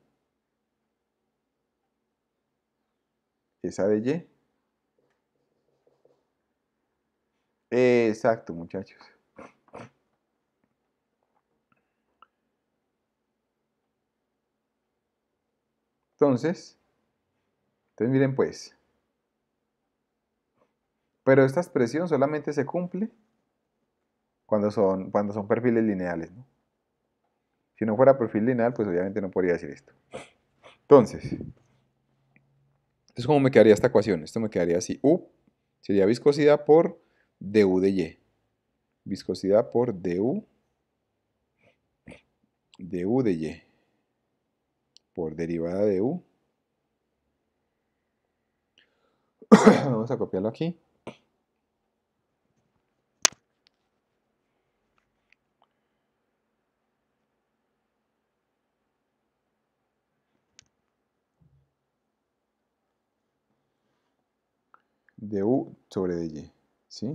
S1: esa de Y. Exacto, muchachos. Entonces, entonces miren pues, pero esta expresión solamente se cumple cuando son, cuando son perfiles lineales. Si no fuera perfil lineal, pues obviamente no podría decir esto. Entonces, ¿es ¿cómo me quedaría esta ecuación? Esto me quedaría así. U sería viscosidad por du de y. Viscosidad por du, du de y. Por derivada de u. Vamos a copiarlo aquí. sobre y, ¿sí?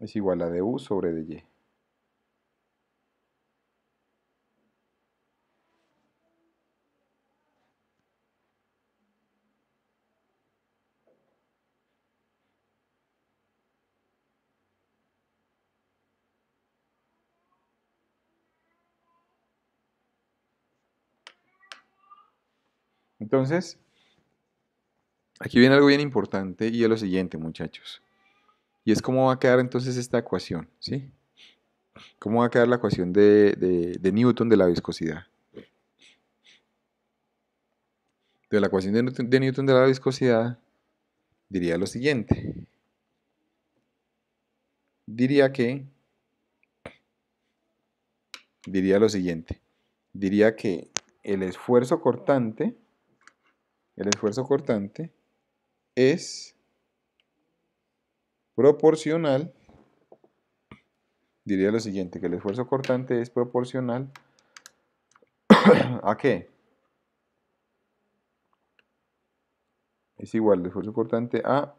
S1: Es igual a de u sobre de y Entonces, aquí viene algo bien importante y es lo siguiente, muchachos. Y es cómo va a quedar entonces esta ecuación, ¿sí? ¿Cómo va a quedar la ecuación de, Newton de la viscosidad? De la ecuación de Newton de la viscosidad diría lo siguiente. Diría que... Diría lo siguiente. Diría que el esfuerzo cortante el esfuerzo cortante es proporcional, diría lo siguiente, que el esfuerzo cortante es proporcional a qué? Es igual el esfuerzo cortante a,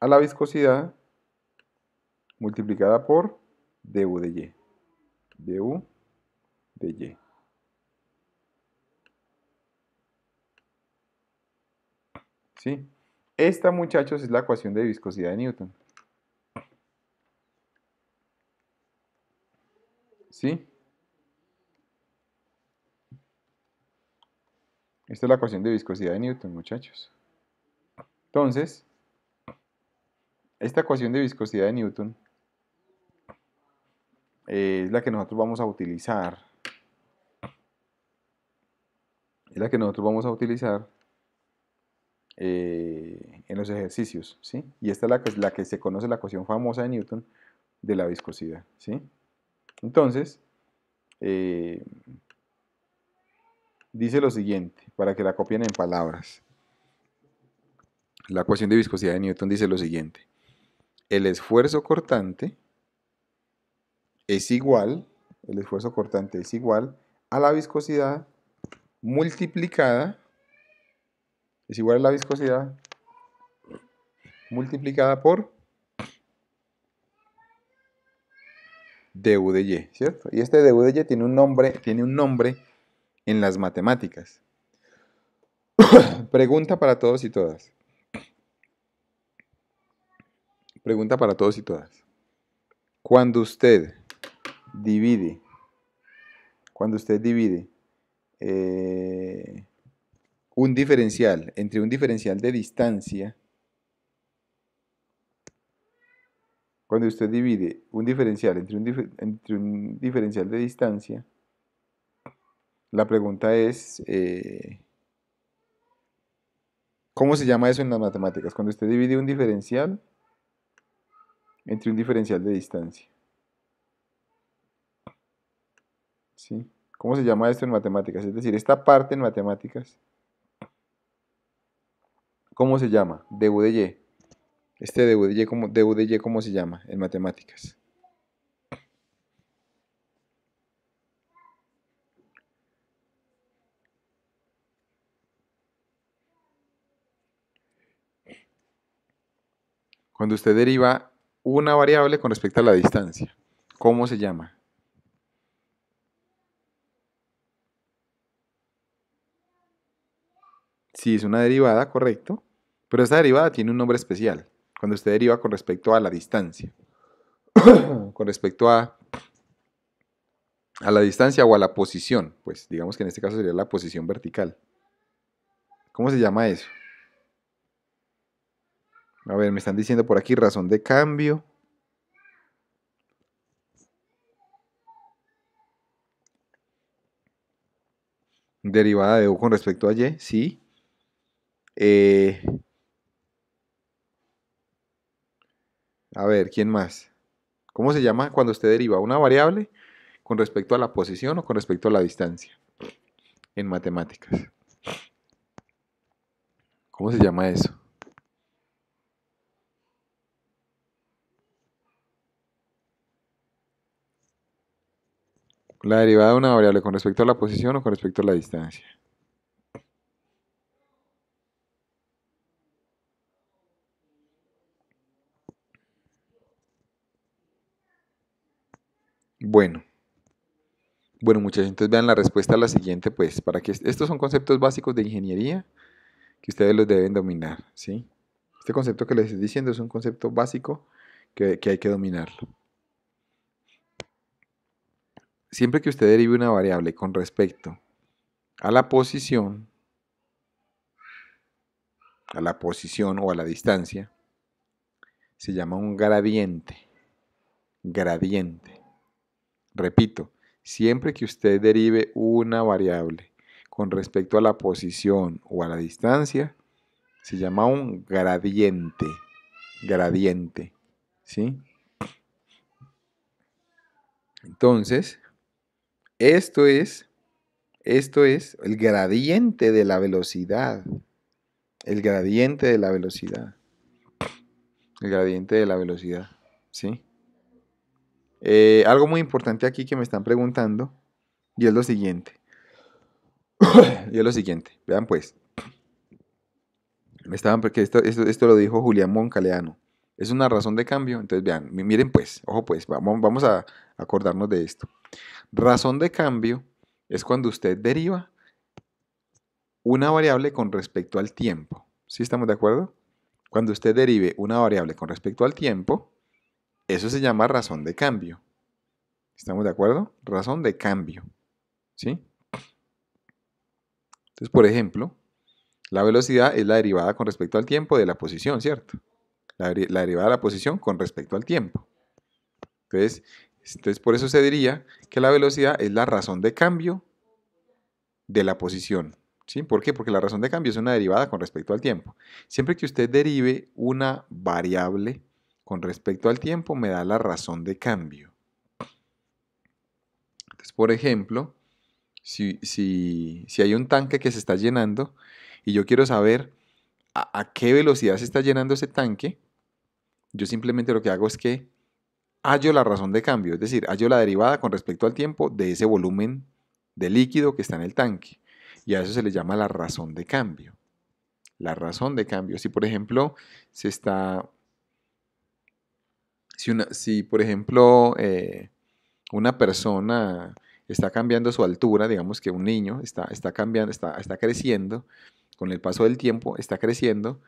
S1: a la viscosidad multiplicada por du de y. du de y. ¿sí? Esta, muchachos, es la ecuación de viscosidad de Newton. ¿Sí? Esta es la ecuación de viscosidad de Newton, muchachos. Entonces, esta ecuación de viscosidad de Newton es la que nosotros vamos a utilizar. Es la que nosotros vamos a utilizar eh, en los ejercicios. ¿sí? Y esta es la que, se conoce la ecuación famosa de Newton de la viscosidad. ¿sí? Entonces, eh, dice lo siguiente, para que la copien en palabras. La ecuación de viscosidad de Newton dice lo siguiente. El esfuerzo cortante es igual, el esfuerzo cortante es igual a la viscosidad multiplicada es igual a la viscosidad multiplicada por du de y, ¿cierto? Y este du de y tiene un nombre, tiene un nombre en las matemáticas. Pregunta para todos y todas. Pregunta para todos y todas. Cuando usted divide, cuando usted divide eh, un diferencial entre un diferencial de distancia, cuando usted divide un diferencial entre un, entre un diferencial de distancia, la pregunta es, eh, ¿cómo se llama eso en las matemáticas? Cuando usted divide un diferencial entre un diferencial de distancia. ¿Sí? ¿Cómo se llama esto en matemáticas? Es decir, esta parte en matemáticas ¿Cómo se llama? De Y. Este DUDY, ¿cómo, Y, ¿cómo se llama en matemáticas? Cuando usted deriva una variable con respecto a la distancia, ¿cómo se llama? Si es una derivada, correcto. Pero esta derivada tiene un nombre especial, cuando usted deriva con respecto a la distancia.
S2: con
S1: respecto a, a la distancia o a la posición, pues digamos que en este caso sería la posición vertical. ¿Cómo se llama eso? A ver, me están diciendo por aquí razón de cambio. Derivada de U con respecto a Y, sí. Eh, A ver, ¿quién más? ¿Cómo se llama cuando usted deriva una variable con respecto a la posición o con respecto a la distancia? En matemáticas. ¿Cómo se llama eso? La derivada de una variable con respecto a la posición o con respecto a la distancia. bueno. Bueno, muchachos, entonces vean la respuesta a la siguiente, pues, para que estos son conceptos básicos de ingeniería que ustedes los deben dominar, ¿sí? Este concepto que les estoy diciendo es un concepto básico que, que hay que dominarlo. Siempre que usted derive una variable con respecto a la posición, a la posición o a la distancia, se llama un gradiente. Gradiente. Repito, siempre que usted derive una variable con respecto a la posición o a la distancia, se llama un gradiente. Gradiente. ¿Sí? Entonces, esto es, esto es el gradiente de la velocidad. El gradiente de la velocidad. El gradiente de la velocidad. ¿Sí? Eh, algo muy importante aquí que me están preguntando y es lo siguiente. y es lo siguiente, vean pues. Me estaban, porque esto, lo dijo Julián Moncaleano. Es una razón de cambio, entonces vean, miren pues, ojo pues, vamos, vamos a acordarnos de esto. Razón de cambio es cuando usted deriva una variable con respecto al tiempo. ¿Sí estamos de acuerdo? Cuando usted derive una variable con respecto al tiempo, eso se llama razón de cambio. ¿Estamos de acuerdo? Razón de cambio. ¿Sí? Entonces, por ejemplo, la velocidad es la derivada con respecto al tiempo de la posición, ¿cierto? La, derivada de la posición con respecto al tiempo. Entonces, entonces, por eso se diría que la velocidad es la razón de cambio de la posición. ¿Sí? ¿Por qué? Porque la razón de cambio es una derivada con respecto al tiempo. Siempre que usted derive una variable con respecto al tiempo me da la razón de cambio. Entonces, por ejemplo, si, si, hay un tanque que se está llenando y yo quiero saber a, a, qué velocidad se está llenando ese tanque, yo simplemente lo que hago es que hallo la razón de cambio, es decir, hallo la derivada con respecto al tiempo de ese volumen de líquido que está en el tanque. Y a eso se le llama la razón de cambio. La razón de cambio. Si por ejemplo se está si, por ejemplo, eh, una persona está cambiando su altura, digamos que un niño está, cambiando, está, está creciendo, con el paso del tiempo está creciendo,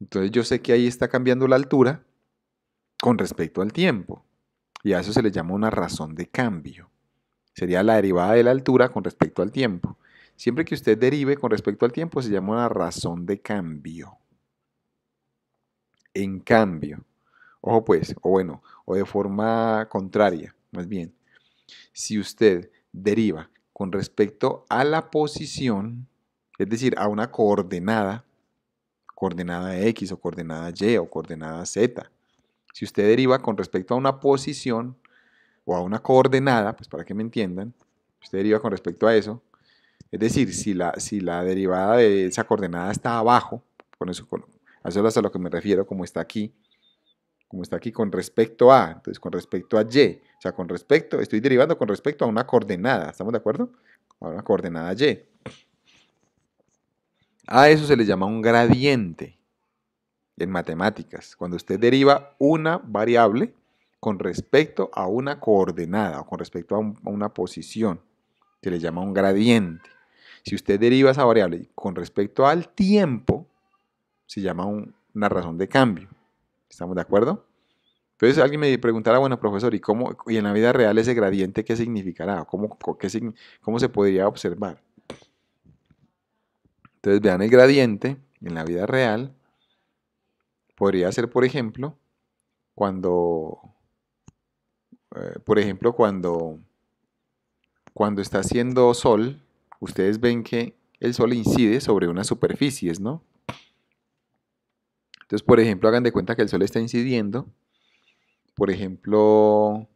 S1: entonces yo sé que ahí está cambiando la altura con respecto al tiempo. Y a eso se le llama una razón de cambio. Sería la derivada de la altura con respecto al tiempo. Siempre que usted derive con respecto al tiempo se llama una razón de cambio. En cambio, Ojo pues, o bueno, o de forma contraria, más bien, si usted deriva con respecto a la posición, es decir, a una coordenada, coordenada X o coordenada Y o coordenada Z, si usted deriva con respecto a una posición o a una coordenada, pues para que me entiendan, usted deriva con respecto a eso, es decir, si la, si la derivada de esa coordenada está abajo, con eso, a eso es a lo que me refiero, como está aquí, como está aquí, con respecto a, entonces con respecto a y, o sea, con respecto, estoy derivando con respecto a una coordenada, ¿estamos de acuerdo? A una coordenada y. A eso se le llama un gradiente en matemáticas, cuando usted deriva una variable con respecto a una coordenada o con respecto a, una posición, se le llama un gradiente. Si usted deriva esa variable con respecto al tiempo, se llama una razón de cambio. ¿Estamos de acuerdo? Entonces alguien me preguntará, bueno, profesor, ¿y cómo, y en la vida real ese gradiente qué significará? ¿Cómo, qué, cómo se podría observar? Entonces vean el gradiente en la vida real. Podría ser, por ejemplo, cuando, eh, por ejemplo, cuando, cuando está haciendo sol, ustedes ven que el sol incide sobre unas superficies, ¿no? Entonces, por ejemplo, hagan de cuenta que el sol está incidiendo. Por ejemplo,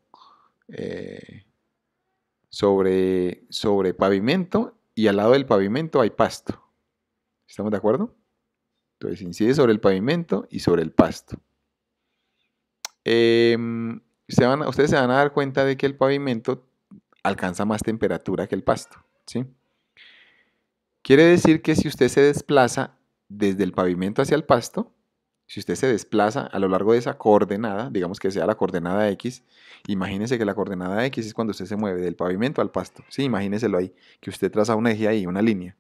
S1: eh, sobre, sobre pavimento y al lado del pavimento hay pasto. ¿Estamos de acuerdo? Entonces incide sobre el pavimento y sobre el pasto. Em, se ustedes se van a dar cuenta de que el pavimento alcanza más temperatura que el pasto. ¿sí? Quiere decir que si usted se desplaza desde el pavimento hacia el pasto, si usted se desplaza a lo largo de esa coordenada, digamos que sea la coordenada X, imagínese que la coordenada X es cuando usted se mueve del pavimento al pasto. Sí, lo ahí, que usted traza una eje ahí, una línea.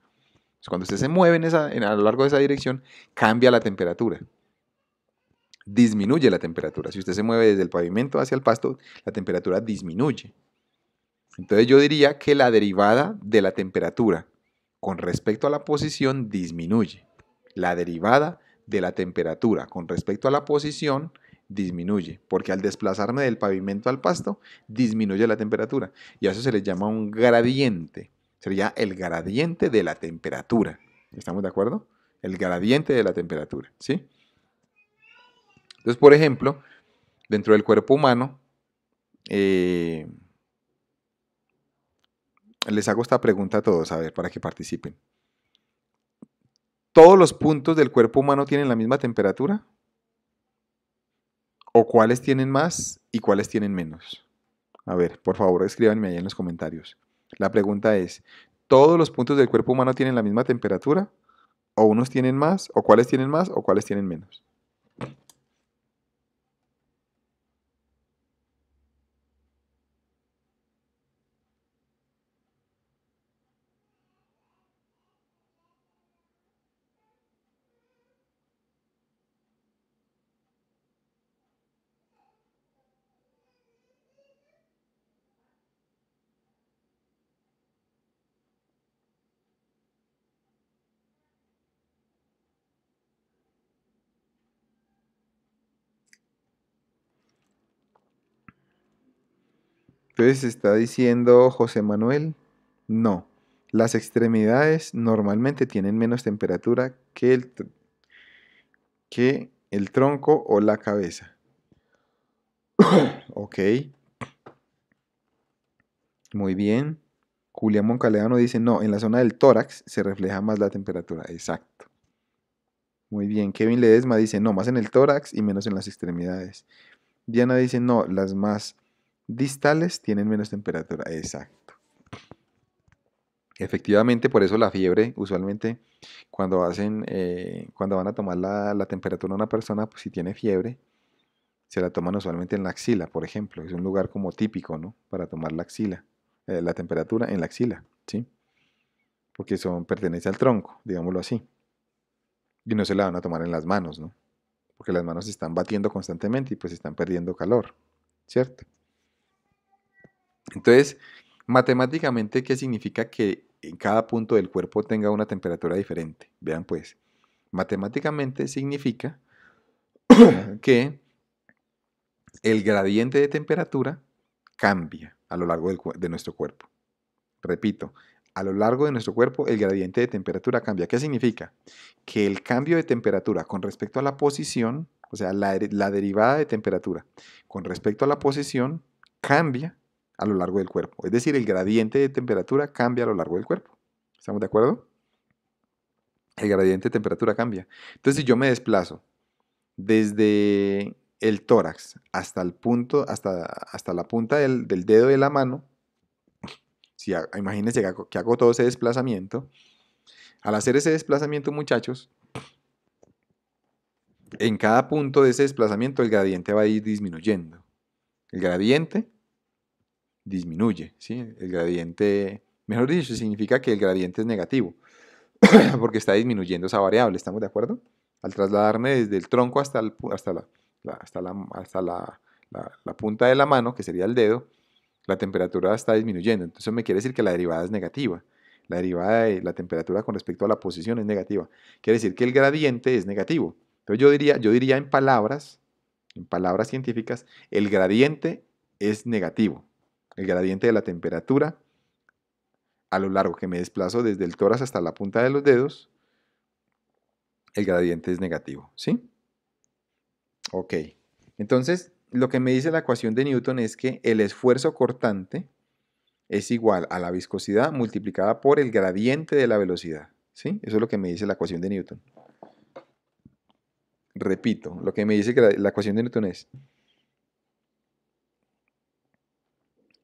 S1: cuando usted se mueve en esa, a lo largo de esa dirección, cambia la temperatura. Disminuye la temperatura. Si usted se mueve desde el pavimento hacia el pasto, la temperatura disminuye. Entonces yo diría que la derivada de la temperatura con respecto a la posición disminuye. La derivada de la temperatura con respecto a la posición disminuye, porque al desplazarme del pavimento al pasto, disminuye la temperatura. Y a eso se le llama un gradiente. Sería el gradiente de la temperatura. ¿Estamos de acuerdo? El gradiente de la temperatura, ¿sí? Entonces, por ejemplo, dentro del cuerpo humano, eh, les hago esta pregunta a todos, a ver, para que participen. ¿Todos los puntos del cuerpo humano tienen la misma temperatura? ¿O cuáles tienen más y cuáles tienen menos? A ver, por favor, escríbanme ahí en los comentarios. La pregunta es, ¿todos los puntos del cuerpo humano tienen la misma temperatura? ¿O unos tienen más? ¿O cuáles tienen más? ¿O cuáles tienen menos? Entonces está diciendo José Manuel, no, las extremidades normalmente tienen menos temperatura que el, que el tronco o la cabeza. ok. Muy bien. Julián Moncaleano dice, no, en la zona del tórax se refleja más la temperatura. Exacto. Muy bien. Kevin Ledesma dice, no, más en el tórax y menos en las extremidades. Diana dice, no, las más distales tienen menos temperatura. Exacto. Efectivamente, por eso la fiebre, usualmente cuando, hacen, eh, cuando van a tomar la, temperatura de una persona, pues si tiene fiebre, se la toman usualmente en la axila, por ejemplo. Es un lugar como típico, ¿no? Para tomar la axila, eh, la temperatura en la axila, ¿sí? Porque son, pertenece al tronco, digámoslo así. Y no se la van a tomar en las manos, ¿no? Porque las manos se están batiendo constantemente y pues están perdiendo calor, ¿cierto? Entonces, matemáticamente, ¿qué significa que en cada punto del cuerpo tenga una temperatura diferente? Vean pues, matemáticamente significa que el gradiente de temperatura cambia a lo largo de nuestro cuerpo. Repito, a lo largo de nuestro cuerpo el gradiente de temperatura cambia. ¿Qué significa? Que el cambio de temperatura con respecto a la posición, o sea, la derivada de temperatura con respecto a la posición, cambia a lo largo del cuerpo. Es decir, el gradiente de temperatura cambia a lo largo del cuerpo. ¿Estamos de acuerdo? El gradiente de temperatura cambia. Entonces, si yo me desplazo desde el tórax hasta el punto, hasta, hasta la punta del, dedo de la mano, si imagínense que hago todo ese desplazamiento, al hacer ese desplazamiento, muchachos, en cada punto de ese desplazamiento el gradiente va a ir disminuyendo. El gradiente disminuye, ¿sí? El gradiente, mejor dicho, significa que el gradiente es negativo, porque está disminuyendo esa variable, ¿estamos de acuerdo? Al trasladarme desde el tronco hasta, hasta, la, hasta, la, hasta la punta de la mano, que sería el dedo, la temperatura está disminuyendo, entonces me quiere decir que la derivada es negativa la derivada de la temperatura con respecto a la posición es negativa. Quiere decir que el gradiente es negativo. Entonces yo diría, yo diría en palabras, en palabras científicas, el gradiente es negativo el gradiente de la temperatura a lo largo que me desplazo desde el tórax hasta la punta de los dedos, el gradiente es negativo, ¿sí? Ok, entonces lo que me dice la ecuación de Newton es que el esfuerzo cortante es igual a la viscosidad multiplicada por el gradiente de la velocidad, ¿sí? Eso es lo que me dice la ecuación de Newton. Repito, lo que me dice la ecuación de Newton es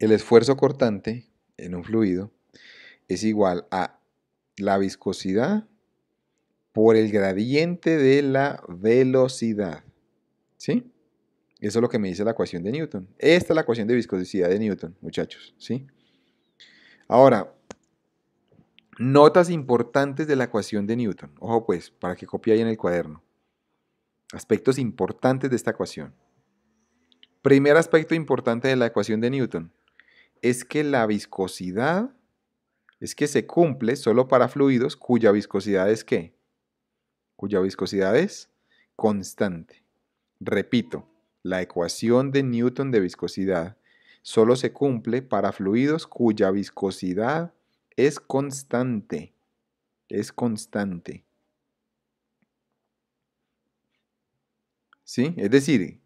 S1: El esfuerzo cortante en un fluido es igual a la viscosidad por el gradiente de la velocidad. ¿Sí? Eso es lo que me dice la ecuación de Newton. Esta es la ecuación de viscosidad de Newton, muchachos. ¿Sí? Ahora, notas importantes de la ecuación de Newton. Ojo pues, para que copie en el cuaderno. Aspectos importantes de esta ecuación. Primer aspecto importante de la ecuación de Newton es que la viscosidad es que se cumple solo para fluidos cuya viscosidad es qué? Cuya viscosidad es constante. Repito, la ecuación de Newton de viscosidad solo se cumple para fluidos cuya viscosidad es constante. Es constante. ¿Sí? Es decir,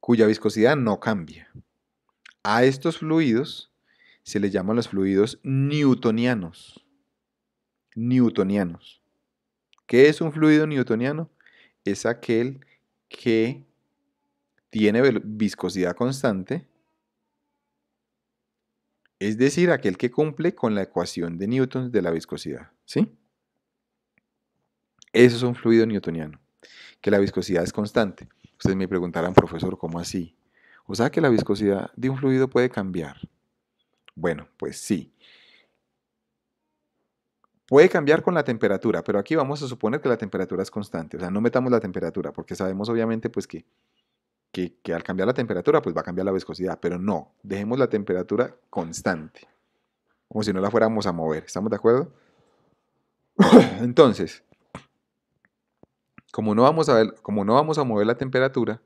S1: cuya viscosidad no cambia. A estos fluidos se les llaman los fluidos newtonianos. Newtonianos. ¿Qué es un fluido newtoniano? Es aquel que tiene viscosidad constante, es decir, aquel que cumple con la ecuación de Newton de la viscosidad. ¿Sí? Eso es un fluido newtoniano, que la viscosidad es constante. Ustedes me preguntarán, profesor, ¿cómo así? O sea que la viscosidad de un fluido puede cambiar. Bueno, pues sí. Puede cambiar con la temperatura, pero aquí vamos a suponer que la temperatura es constante. O sea, no metamos la temperatura, porque sabemos obviamente pues que, al cambiar la temperatura pues va a cambiar la viscosidad. Pero no, dejemos la temperatura constante. Como si no la fuéramos a mover. ¿Estamos de acuerdo? Entonces, como no vamos a, como no vamos a mover la temperatura,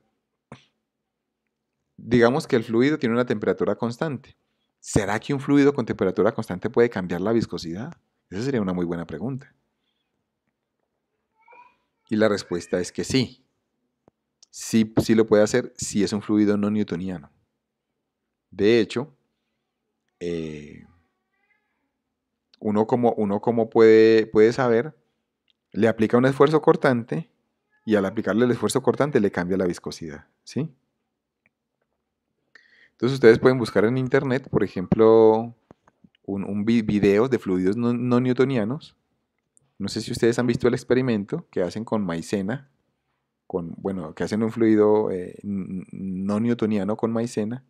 S1: digamos que el fluido tiene una temperatura constante. ¿Será que un fluido con temperatura constante puede cambiar la viscosidad? Esa sería una muy buena pregunta. Y la respuesta es que sí. Sí, lo puede hacer si es un fluido no newtoniano. De hecho, eh, uno, como, uno como, puede, puede saber, le aplica un esfuerzo cortante y al aplicarle el esfuerzo cortante le cambia la viscosidad. ¿Sí? Entonces ustedes pueden buscar en internet, por ejemplo, un, video de fluidos no, newtonianos. No sé si ustedes han visto el experimento que hacen con maicena, bueno, que hacen un fluido eh, no newtoniano con maicena,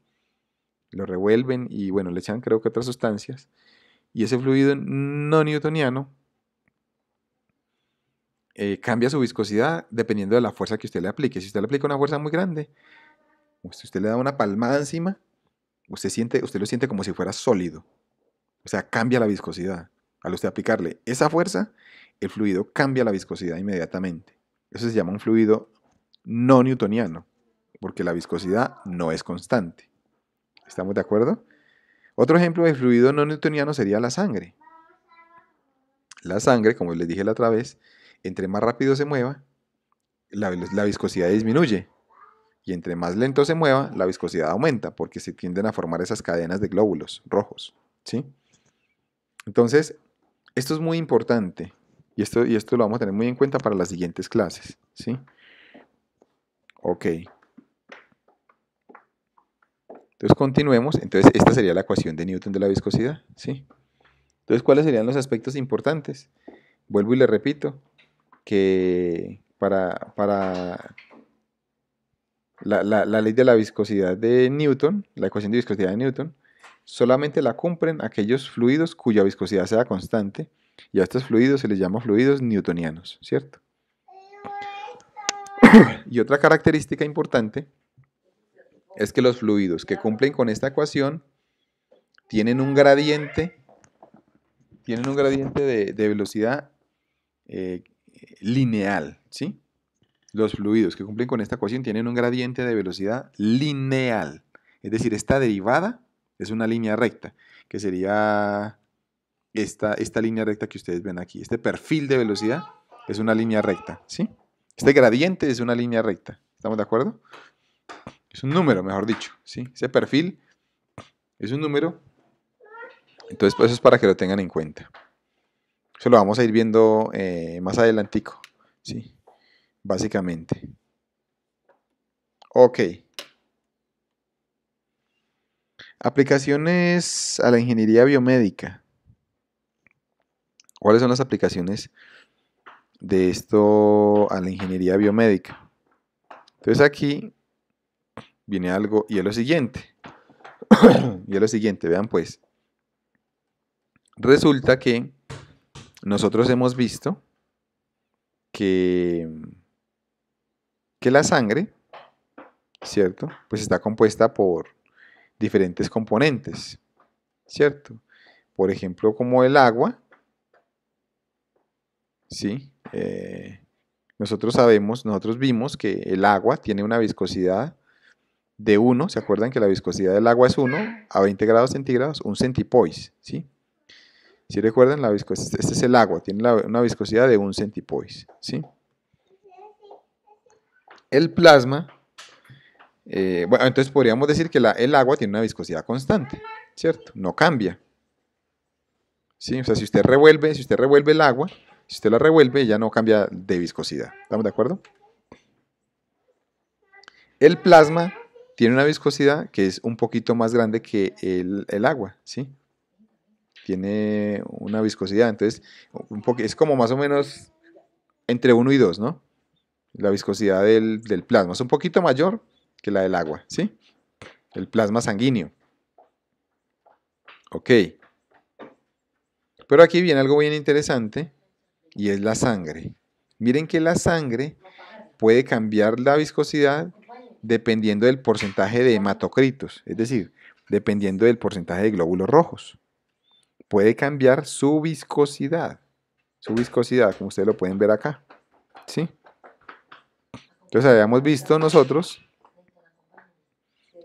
S1: lo revuelven y bueno, le echan creo que otras sustancias, y ese fluido no newtoniano eh, cambia su viscosidad dependiendo de la fuerza que usted le aplique. Si usted le aplica una fuerza muy grande, usted le da una palmada encima, usted, siente, usted lo siente como si fuera sólido. O sea, cambia la viscosidad. Al usted aplicarle esa fuerza, el fluido cambia la viscosidad inmediatamente. Eso se llama un fluido no newtoniano, porque la viscosidad no es constante. ¿Estamos de acuerdo? Otro ejemplo de fluido no newtoniano sería la sangre. La sangre, como les dije la otra vez, entre más rápido se mueva, la viscosidad disminuye y entre más lento se mueva, la viscosidad aumenta porque se tienden a formar esas cadenas de glóbulos rojos. ¿sí? Entonces, esto es muy importante y esto, y esto lo vamos a tener muy en cuenta para las siguientes clases. ¿sí? Ok. Entonces continuemos. Entonces esta sería la ecuación de Newton de la viscosidad. ¿sí? Entonces, ¿cuáles serían los aspectos importantes? Vuelvo y le repito que para la, ley de la viscosidad de Newton, la ecuación de viscosidad de Newton, solamente la cumplen aquellos fluidos cuya viscosidad sea constante, y a estos fluidos se les llama fluidos newtonianos, ¿cierto? y otra característica importante es que los fluidos que cumplen con esta ecuación tienen un gradiente, tienen un gradiente de, velocidad eh, lineal, ¿sí? Los fluidos que cumplen con esta ecuación tienen un gradiente de velocidad lineal. Es decir, esta derivada es una línea recta, que sería esta, esta línea recta que ustedes ven aquí. Este perfil de velocidad es una línea recta, ¿sí? Este gradiente es una línea recta. ¿Estamos de acuerdo? Es un número, mejor dicho, ¿sí? Ese perfil es un número. Entonces, pues eso es para que lo tengan en cuenta. Eso lo vamos a ir viendo eh, más adelantico, ¿sí? básicamente. Ok. Aplicaciones a la ingeniería biomédica. ¿Cuáles son las aplicaciones de esto a la ingeniería biomédica? Entonces aquí viene algo y es lo siguiente. y es lo siguiente, vean pues. Resulta que nosotros hemos visto que la sangre, ¿cierto? Pues está compuesta por diferentes componentes, ¿cierto? Por ejemplo, como el agua, ¿sí? Eh, nosotros sabemos, nosotros vimos que el agua tiene una viscosidad de 1, ¿se acuerdan que la viscosidad del agua es 1 a 20 grados centígrados? Un centipois. ¿sí? Si recuerdan, la viscosidad, este es el agua, tiene una viscosidad de un centipois, ¿sí? el plasma, eh, bueno, entonces podríamos decir que el agua tiene una viscosidad constante, ¿cierto? No cambia. ¿Sí? O sea, si usted revuelve, si usted revuelve el agua, si usted la revuelve, ya no cambia de viscosidad. ¿Estamos de acuerdo? El plasma tiene una viscosidad que es un poquito más grande que el, agua, ¿sí? Tiene una viscosidad, entonces un es como más o menos entre 1 y 2, ¿no? la viscosidad del, plasma es un poquito mayor que la del agua, ¿sí? El plasma sanguíneo. Ok. Pero aquí viene algo bien interesante y es la sangre. Miren que la sangre puede cambiar la viscosidad dependiendo del porcentaje de hematocritos, es decir, dependiendo del porcentaje de glóbulos rojos. Puede cambiar su viscosidad, su viscosidad, como ustedes lo pueden ver acá. ¿Sí? Entonces habíamos visto nosotros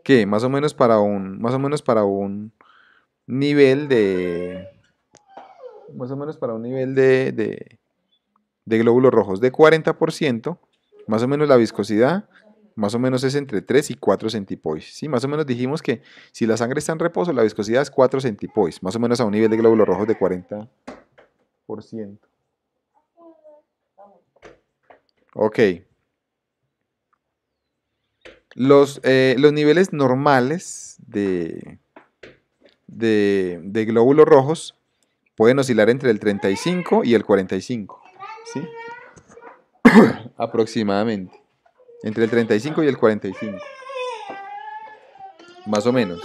S1: que más o menos para un, más o menos para un nivel de, más o menos para un nivel de, glóbulos rojos de 40%, más o menos la viscosidad, más o menos es entre 3 y 4 centipois. ¿sí? Más o menos dijimos que si la sangre está en reposo, la viscosidad es 4 centipois, más o menos a un nivel de glóbulos rojos de 40%. Ok. Eh, los, niveles normales de, de, glóbulos rojos pueden oscilar entre el 35 y el 45, ¿sí? aproximadamente. Entre el 35 y el 45, más o menos.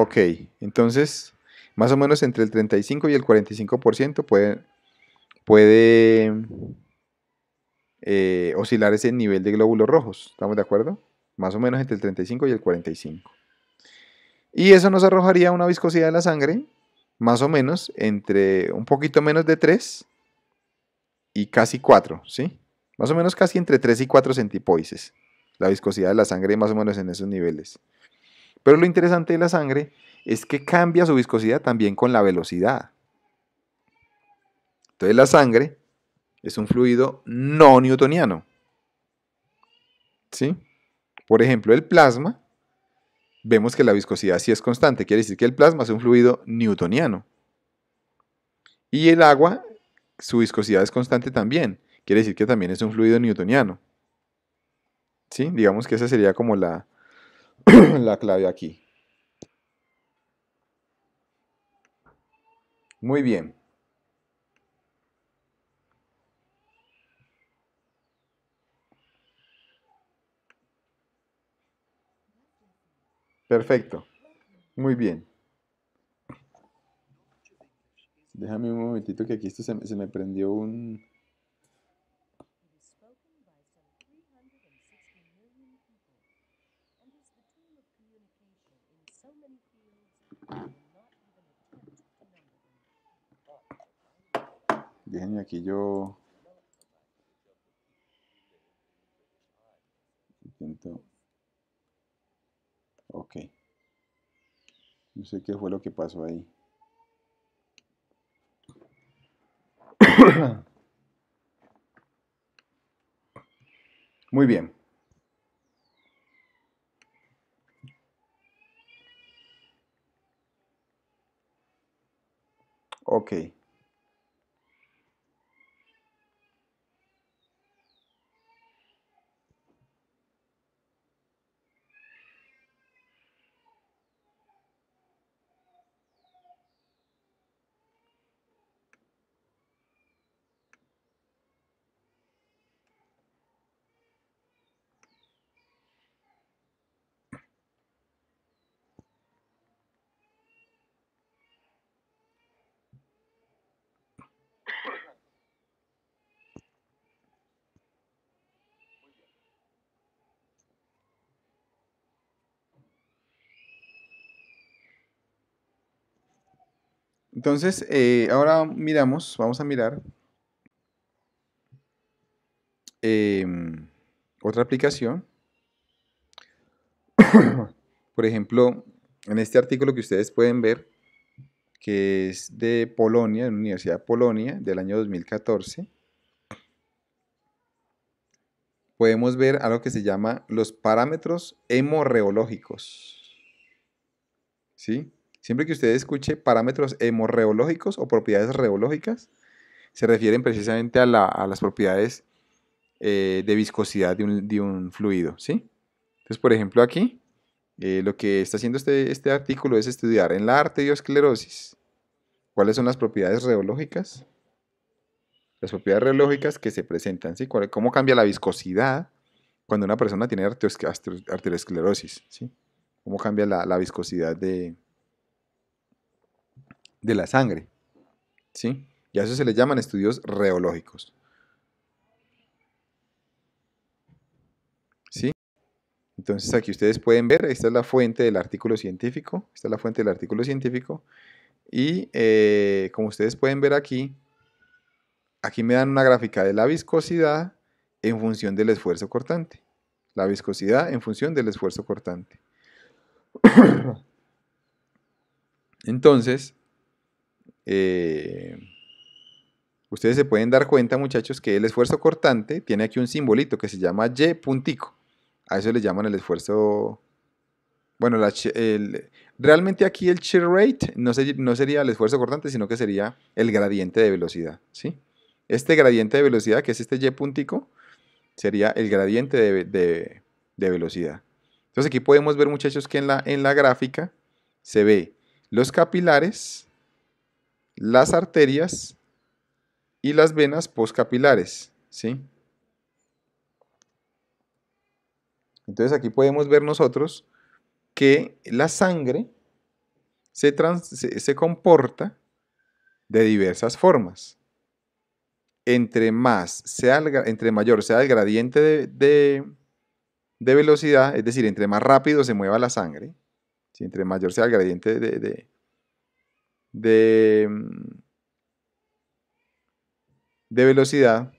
S1: Ok, entonces, más o menos entre el 35 y el 45% puede, puede eh, oscilar ese nivel de glóbulos rojos. ¿Estamos de acuerdo? Más o menos entre el 35 y el 45. Y eso nos arrojaría una viscosidad de la sangre, más o menos, entre un poquito menos de 3 y casi 4, ¿sí? Más o menos casi entre 3 y 4 centipoises. La viscosidad de la sangre más o menos en esos niveles. Pero lo interesante de la sangre es que cambia su viscosidad también con la velocidad. Entonces la sangre es un fluido no newtoniano. ¿Sí? Por ejemplo, el plasma, vemos que la viscosidad sí es constante, quiere decir que el plasma es un fluido newtoniano. Y el agua, su viscosidad es constante también, quiere decir que también es un fluido newtoniano. ¿Sí? Digamos que esa sería como la, la clave aquí. Muy bien. Perfecto. Muy bien. Déjame un momentito que aquí esto se me prendió un... Déjenme aquí yo... Intento... Ok. No sé qué fue lo que pasó ahí. Muy bien. Okay. Entonces, eh, ahora miramos, vamos a mirar em, otra aplicación. Por ejemplo, en este artículo que ustedes pueden ver, que es de Polonia, de la Universidad de Polonia, del año 2014, podemos ver algo que se llama los parámetros hemorreológicos. ¿Sí? Siempre que usted escuche parámetros hemorreológicos o propiedades reológicas, se refieren precisamente a, las propiedades eh, de viscosidad de un, fluido, ¿sí? Entonces, por ejemplo, aquí, eh, lo que está haciendo este, este artículo es estudiar en la arteriosclerosis cuáles son las propiedades reológicas, las propiedades reológicas que se presentan, ¿sí? ¿Cómo cambia la viscosidad cuando una persona tiene arteriosclerosis, ¿Cómo cambia la viscosidad de, de la sangre. ¿Sí? Y a eso se le llaman estudios reológicos. ¿Sí? Entonces aquí ustedes pueden ver, esta es la fuente del artículo científico, esta es la fuente del artículo científico, y eh, como ustedes pueden ver aquí, aquí me dan una gráfica de la viscosidad en función del esfuerzo cortante. La viscosidad en función del esfuerzo cortante. Entonces, eh, ustedes se pueden dar cuenta, muchachos, que el esfuerzo cortante tiene aquí un simbolito que se llama Y puntico. A eso le llaman el esfuerzo... Bueno, realmente aquí el shear rate no, sería el esfuerzo cortante, sino que sería el gradiente de velocidad, ¿sí? Este gradiente de velocidad, que es este Y puntico, sería el gradiente de, velocidad. Entonces aquí podemos ver, muchachos, que en la, en la gráfica se ve los capilares las arterias y las venas poscapilares, ¿sí? Entonces aquí podemos ver nosotros que la sangre se, se, comporta de diversas formas. Entre, más sea entre mayor sea el gradiente de, velocidad, es decir, entre más rápido se mueva la sangre, entre mayor sea el gradiente de, de de, mm, de velocidad,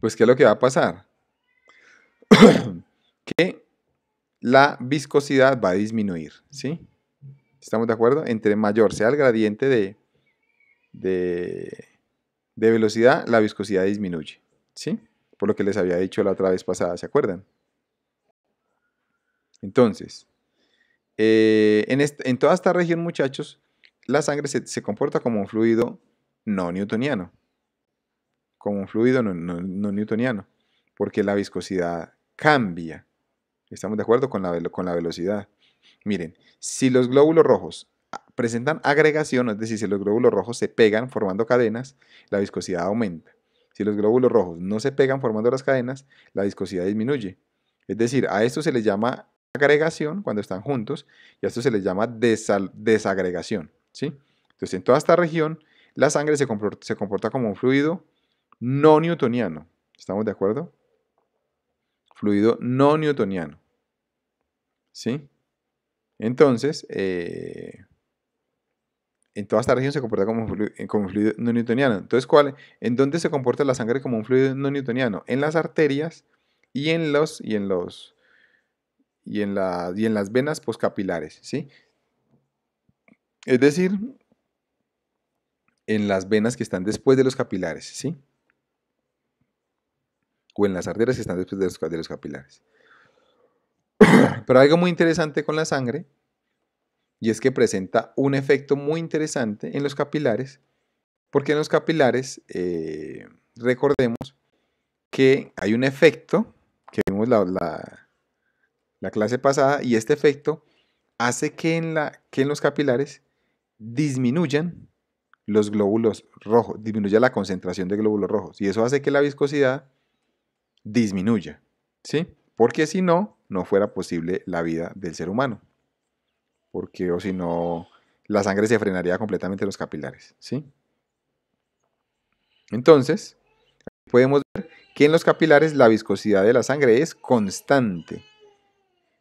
S1: pues ¿qué es lo que va a pasar? que la viscosidad va a disminuir, ¿sí? ¿Estamos de acuerdo? Entre mayor sea el gradiente de, de, de, velocidad, la viscosidad disminuye, ¿sí? Por lo que les había dicho la otra vez pasada, ¿se acuerdan? Entonces, eh, en, toda esta región, muchachos, la sangre se, comporta como un fluido no newtoniano. Como un fluido no, newtoniano. Porque la viscosidad cambia. Estamos de acuerdo con la, con la velocidad. Miren, si los glóbulos rojos ah, presentan agregación, es decir, si los glóbulos rojos se pegan formando cadenas, la viscosidad aumenta. Si los glóbulos rojos no se pegan formando las cadenas, la viscosidad disminuye. Es decir, a esto se le llama agregación cuando están juntos y a esto se les llama desagregación. ¿sí? Entonces, en toda esta región, la sangre se comporta, como un fluido no newtoniano. ¿Estamos de acuerdo? Fluido no newtoniano. ¿Sí? Entonces, eh, en toda esta región se comporta eh, como un, fluido, no newtoniano. Entonces, ¿cuál, ¿en dónde se comporta la sangre como un fluido no newtoniano? En las arterias y en los, y en los y en, la, y en las venas poscapilares, ¿sí? Es decir, en las venas que están después de los capilares, ¿sí? O en las arterias que están después de los, capilares. Pero algo muy interesante con la sangre, y es que presenta un efecto muy interesante en los capilares, porque en los capilares, eh, recordemos que hay un efecto, que vemos la la clase pasada, y este efecto hace que en, los capilares disminuyan los glóbulos rojos, disminuya la concentración de glóbulos rojos, y eso hace que la viscosidad disminuya, ¿sí? Porque si no, no fuera posible la vida del ser humano, porque o si no, la sangre se frenaría completamente los capilares, ¿sí? Entonces, podemos ver que en los capilares la viscosidad de la sangre es constante,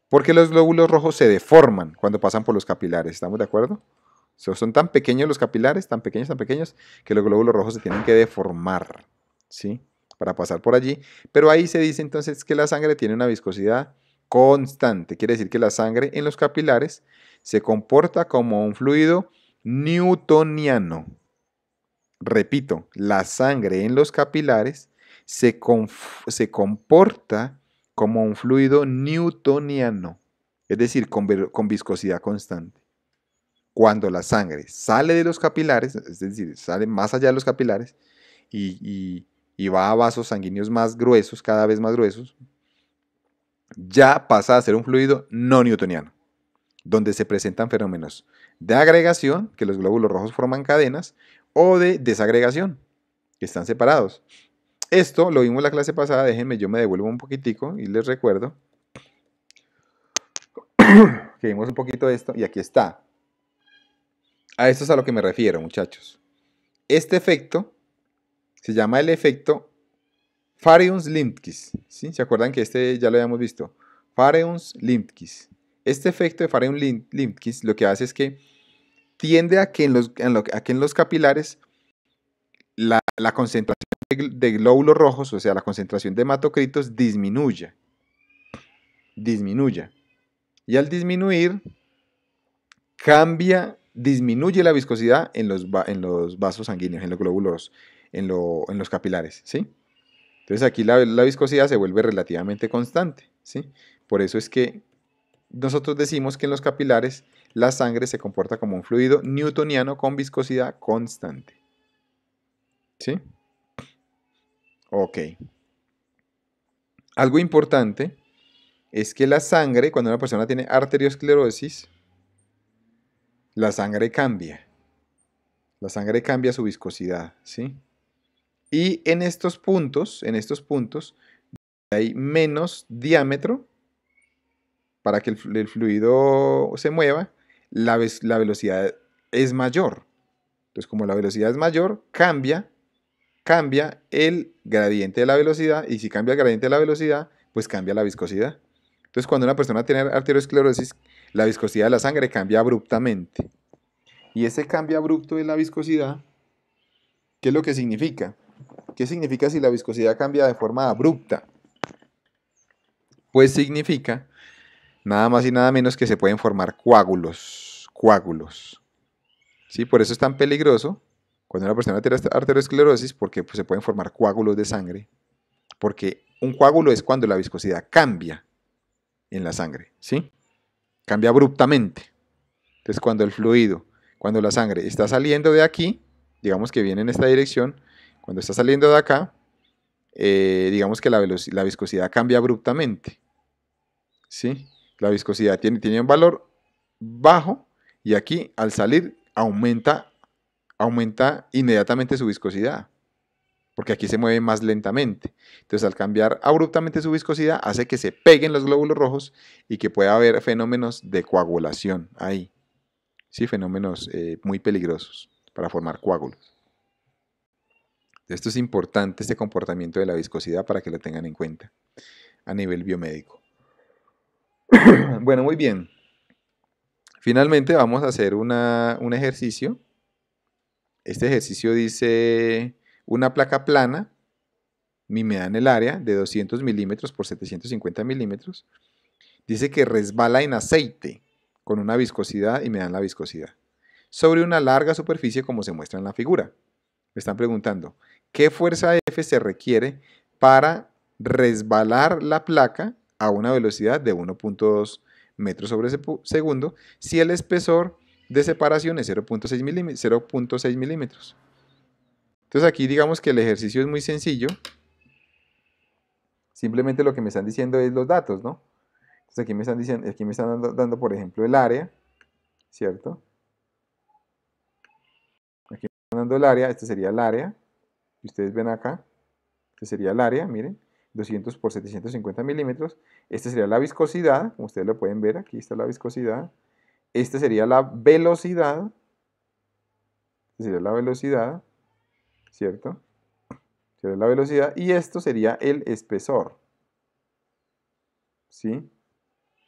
S1: porque los glóbulos rojos se deforman cuando pasan por los capilares, ¿estamos de acuerdo? son tan pequeños los capilares, tan pequeños, tan pequeños, que los glóbulos rojos se tienen que deformar, ¿sí? Para pasar por allí. Pero ahí se dice entonces que la sangre tiene una viscosidad constante. Quiere decir que la sangre en los capilares se comporta como un fluido newtoniano. Repito, la sangre en los capilares se, se comporta como un fluido newtoniano, es decir, con, viscosidad constante. Cuando la sangre sale de los capilares, es decir, sale más allá de los capilares y va a vasos sanguíneos más gruesos, cada vez más gruesos, ya pasa a ser un fluido no newtoniano, donde se presentan fenómenos de agregación, que los glóbulos rojos forman cadenas, o de desagregación, que están separados. Esto lo vimos la clase pasada, déjenme, yo me devuelvo un poquitico y les recuerdo que vimos un poquito de esto y aquí está. A esto es a lo que me refiero, muchachos. Este efecto se llama el efecto Farions-Limpkis. si ¿Se acuerdan que este ya lo habíamos visto? Farions-Limpkis. Este efecto de Farions-Limpkis lo que hace es que tiende a que en los, los capilares la concentración de glóbulos rojos, o sea, la concentración de hematocritos, disminuya. Disminuya. Y al disminuir, cambia, disminuye la viscosidad en los, en los vasos sanguíneos, en los glóbulos, en, los capilares, ¿sí? Entonces aquí la, la, viscosidad se vuelve relativamente constante, ¿sí? Por eso es que nosotros decimos que en los capilares la sangre se comporta como un fluido newtoniano con viscosidad constante, ¿sí? Ok. Algo importante es que la sangre, cuando una persona tiene arteriosclerosis, la sangre cambia. La sangre cambia su viscosidad, ¿sí? Y en estos puntos, en estos puntos, hay menos diámetro para que el fluido se mueva, la, la velocidad es mayor. Entonces, como la velocidad es mayor, cambia cambia el gradiente de la velocidad y si cambia el gradiente de la velocidad, pues cambia la viscosidad. Entonces, cuando una persona tiene arteriosclerosis, la viscosidad de la sangre cambia abruptamente. Y ese cambio abrupto de la viscosidad, ¿qué es lo que significa? ¿Qué significa si la viscosidad cambia de forma abrupta? Pues significa nada más y nada menos que se pueden formar coágulos, coágulos. ¿Sí? Por eso es tan peligroso cuando una persona tiene arteriosclerosis, porque pues, se pueden formar coágulos de sangre, porque un coágulo es cuando la viscosidad cambia en la sangre, ¿sí? Cambia abruptamente. Entonces, cuando el fluido, cuando la sangre está saliendo de aquí, digamos que viene en esta dirección, cuando está saliendo de acá, eh, digamos que la, la, viscosidad cambia abruptamente, ¿sí? La viscosidad tiene, tiene un valor bajo y aquí al salir aumenta aumenta inmediatamente su viscosidad, porque aquí se mueve más lentamente. Entonces, al cambiar abruptamente su viscosidad, hace que se peguen los glóbulos rojos y que pueda haber fenómenos de coagulación ahí. Sí, fenómenos eh, muy peligrosos para formar coágulos. Esto es importante, este comportamiento de la viscosidad, para que lo tengan en cuenta a nivel biomédico. bueno, muy bien. Finalmente vamos a hacer un ejercicio este ejercicio dice una placa plana, y me dan el área de 200 milímetros por 750 milímetros, dice que resbala en aceite con una viscosidad y me dan la viscosidad, sobre una larga superficie como se muestra en la figura. Me están preguntando, ¿qué fuerza F se requiere para resbalar la placa a una velocidad de 1.2 metros sobre segundo si el espesor de separación es 0.6 milímetros, milímetros. Entonces aquí digamos que el ejercicio es muy sencillo. Simplemente lo que me están diciendo es los datos, ¿no? Entonces aquí me están, diciendo, aquí me están dando, por ejemplo, el área, ¿cierto? Aquí me están dando el área, este sería el área. Y ustedes ven acá, este sería el área, miren. 200 por 750 milímetros. este sería la viscosidad, como ustedes lo pueden ver, aquí está la viscosidad. Este sería la velocidad. Este sería la velocidad, ¿cierto? Sería la velocidad. Y esto sería el espesor. ¿Sí?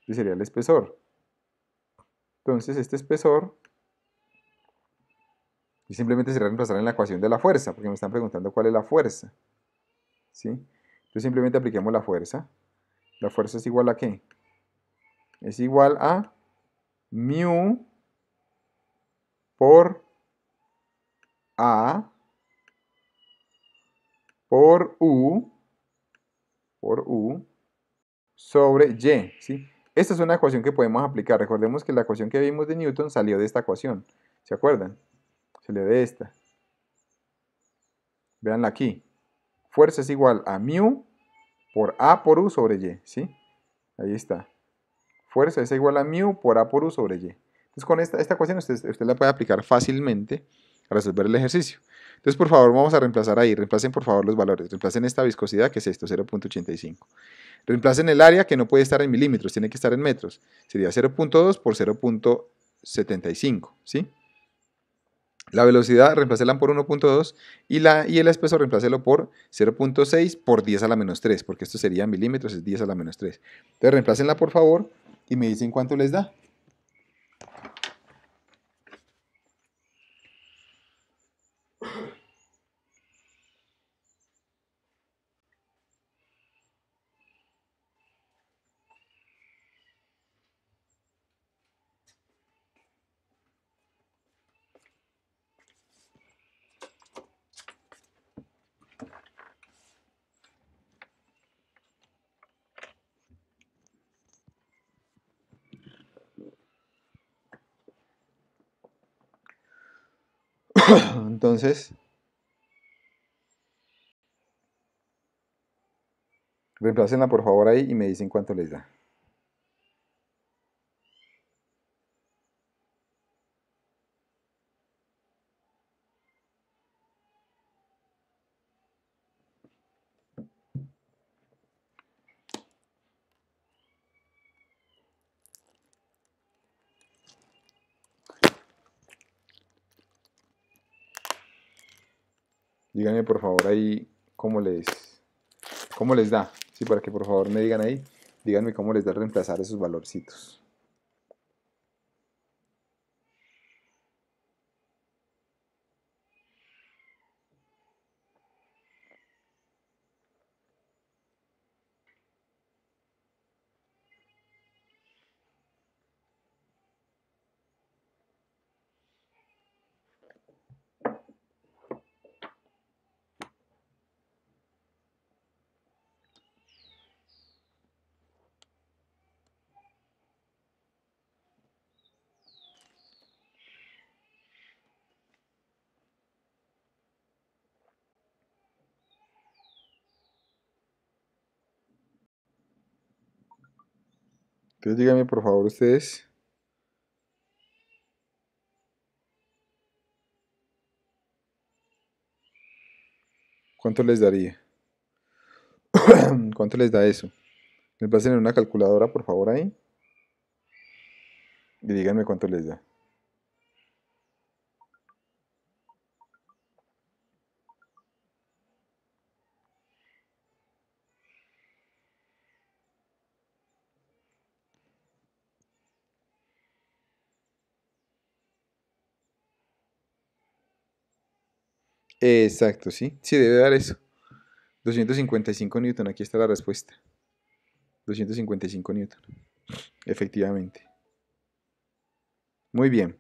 S1: Este sería el espesor. Entonces, este espesor y simplemente se reemplazar en la ecuación de la fuerza, porque me están preguntando cuál es la fuerza. ¿Sí? Entonces simplemente apliquemos la fuerza. ¿La fuerza es igual a qué? Es igual a mu por a por u por u sobre y, ¿sí? Esta es una ecuación que podemos aplicar. Recordemos que la ecuación que vimos de Newton salió de esta ecuación. ¿Se acuerdan? Salió de esta. Veanla aquí. Fuerza es igual a mu por A por U sobre Y, ¿sí? Ahí está fuerza es igual a mu por A por U sobre Y. Entonces con esta, esta ecuación usted, la puede aplicar fácilmente a resolver el ejercicio. Entonces por favor vamos a reemplazar ahí, reemplacen por favor los valores, reemplacen esta viscosidad que es esto, 0.85. Reemplacen el área que no puede estar en milímetros, tiene que estar en metros, sería 0.2 por 0.75, ¿sí? La velocidad reemplacela por 1.2 y, y el espeso reemplacelo por 0.6 por 10 a la menos 3, porque esto sería milímetros, es 10 a la menos 3. Entonces reemplácenla por favor y me dicen cuánto les da. Entonces, reemplacenla por favor ahí y me dicen cuánto les da. Díganme por favor ahí cómo les, cómo les da. Sí, para que por favor me digan ahí, díganme cómo les da reemplazar esos valorcitos. Entonces díganme por favor ustedes. ¿Cuánto les daría? ¿Cuánto les da eso? Les pasen en una calculadora, por favor, ahí. Y díganme cuánto les da. Exacto, sí. Sí, debe dar eso. 255 newton, aquí está la respuesta. 255 newton. Efectivamente. Muy bien.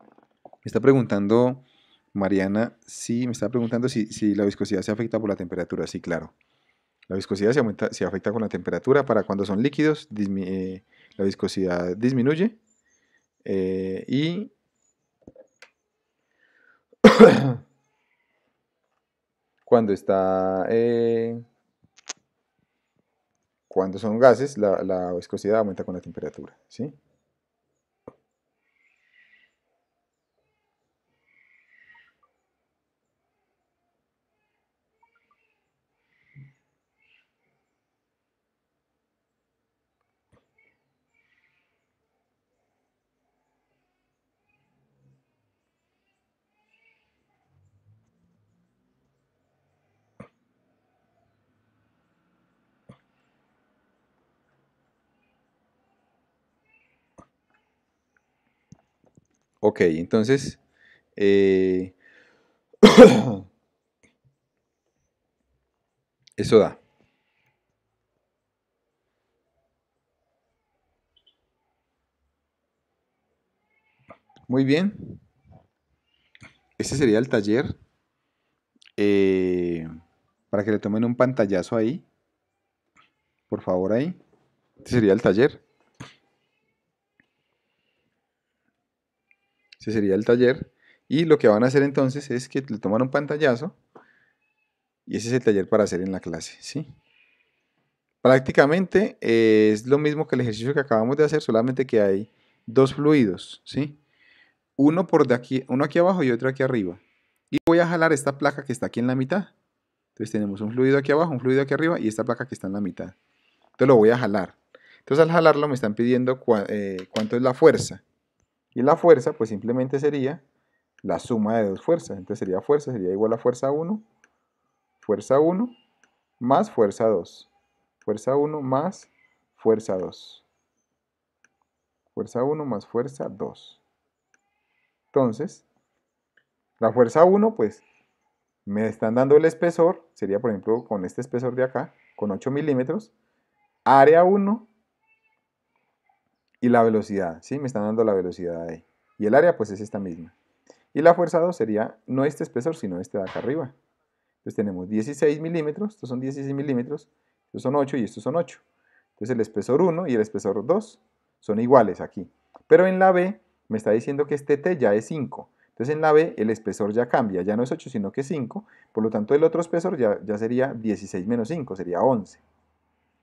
S1: Me está preguntando Mariana, sí, me está preguntando si, la viscosidad se afecta por la temperatura. Sí, claro. La viscosidad se, afecta con la temperatura. Para cuando son líquidos, eh, la viscosidad disminuye. Eh, y cuando está... Eh, cuando son gases, la, la viscosidad aumenta con la temperatura, ¿sí? Ok, entonces... Eh, eso da. Muy bien. Este sería el taller. Eh, para que le tomen un pantallazo ahí. Por favor, ahí. Este sería el taller. Ese sería el taller. Y lo que van a hacer entonces es que le toman un pantallazo y ese es el taller para hacer en la clase, ¿sí? Prácticamente eh, es lo mismo que el ejercicio que acabamos de hacer, solamente que hay dos fluidos, ¿sí? Uno, por de aquí, uno aquí abajo y otro aquí arriba. Y voy a jalar esta placa que está aquí en la mitad. Entonces tenemos un fluido aquí abajo, un fluido aquí arriba y esta placa que está en la mitad. Entonces lo voy a jalar. Entonces al jalarlo me están pidiendo eh, cuánto es la fuerza. Y la fuerza, pues simplemente sería la suma de dos fuerzas. Entonces sería fuerza, sería igual a fuerza 1, fuerza 1, más fuerza 2. Fuerza 1 más fuerza 2. Fuerza 1 más fuerza 2. Entonces, la fuerza 1, pues, me están dando el espesor, sería por ejemplo con este espesor de acá, con 8 milímetros. Área 1 y la velocidad, ¿sí? Me están dando la velocidad ahí. Y el área, pues es esta misma. Y la fuerza 2 sería no este espesor, sino este de acá arriba. Entonces tenemos 16 milímetros, estos son 16 milímetros, estos son 8 y estos son 8. Entonces el espesor 1 y el espesor 2 son iguales aquí. Pero en la B me está diciendo que este T ya es 5. Entonces en la B el espesor ya cambia, ya no es 8 sino que es 5, por lo tanto el otro espesor ya, ya sería 16 menos 5, sería 11.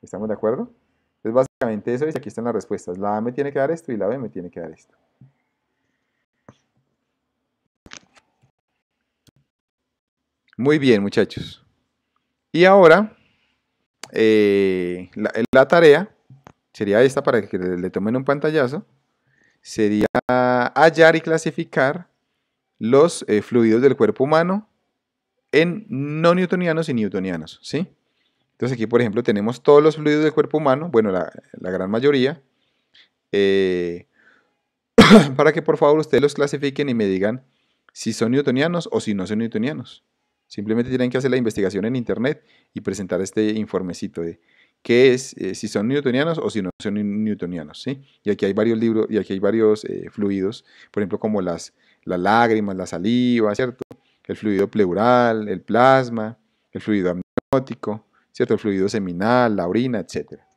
S1: ¿Estamos de acuerdo? eso y aquí están las respuestas. La A me tiene que dar esto y la B me tiene que dar esto. Muy bien, muchachos. Y ahora, eh, eh, la, tarea sería esta para que le, tomen un pantallazo. Sería hallar y clasificar los eh, fluidos del cuerpo humano en no newtonianos y newtonianos, ¿sí? Entonces aquí, por ejemplo, tenemos todos los fluidos del cuerpo humano, bueno, la, gran mayoría, eh, para que por favor ustedes los clasifiquen y me digan si son newtonianos o si no son newtonianos. Simplemente tienen que hacer la investigación en internet y presentar este informecito de qué es, eh, si son newtonianos o si no son newtonianos. Y aquí hay varios libros, y aquí hay varios eh, fluidos, por ejemplo, como las, las lágrimas, la saliva, ¿cierto? El fluido pleural, el plasma, el fluido amniótico, ¿cierto? fluido seminal, la orina, etcétera.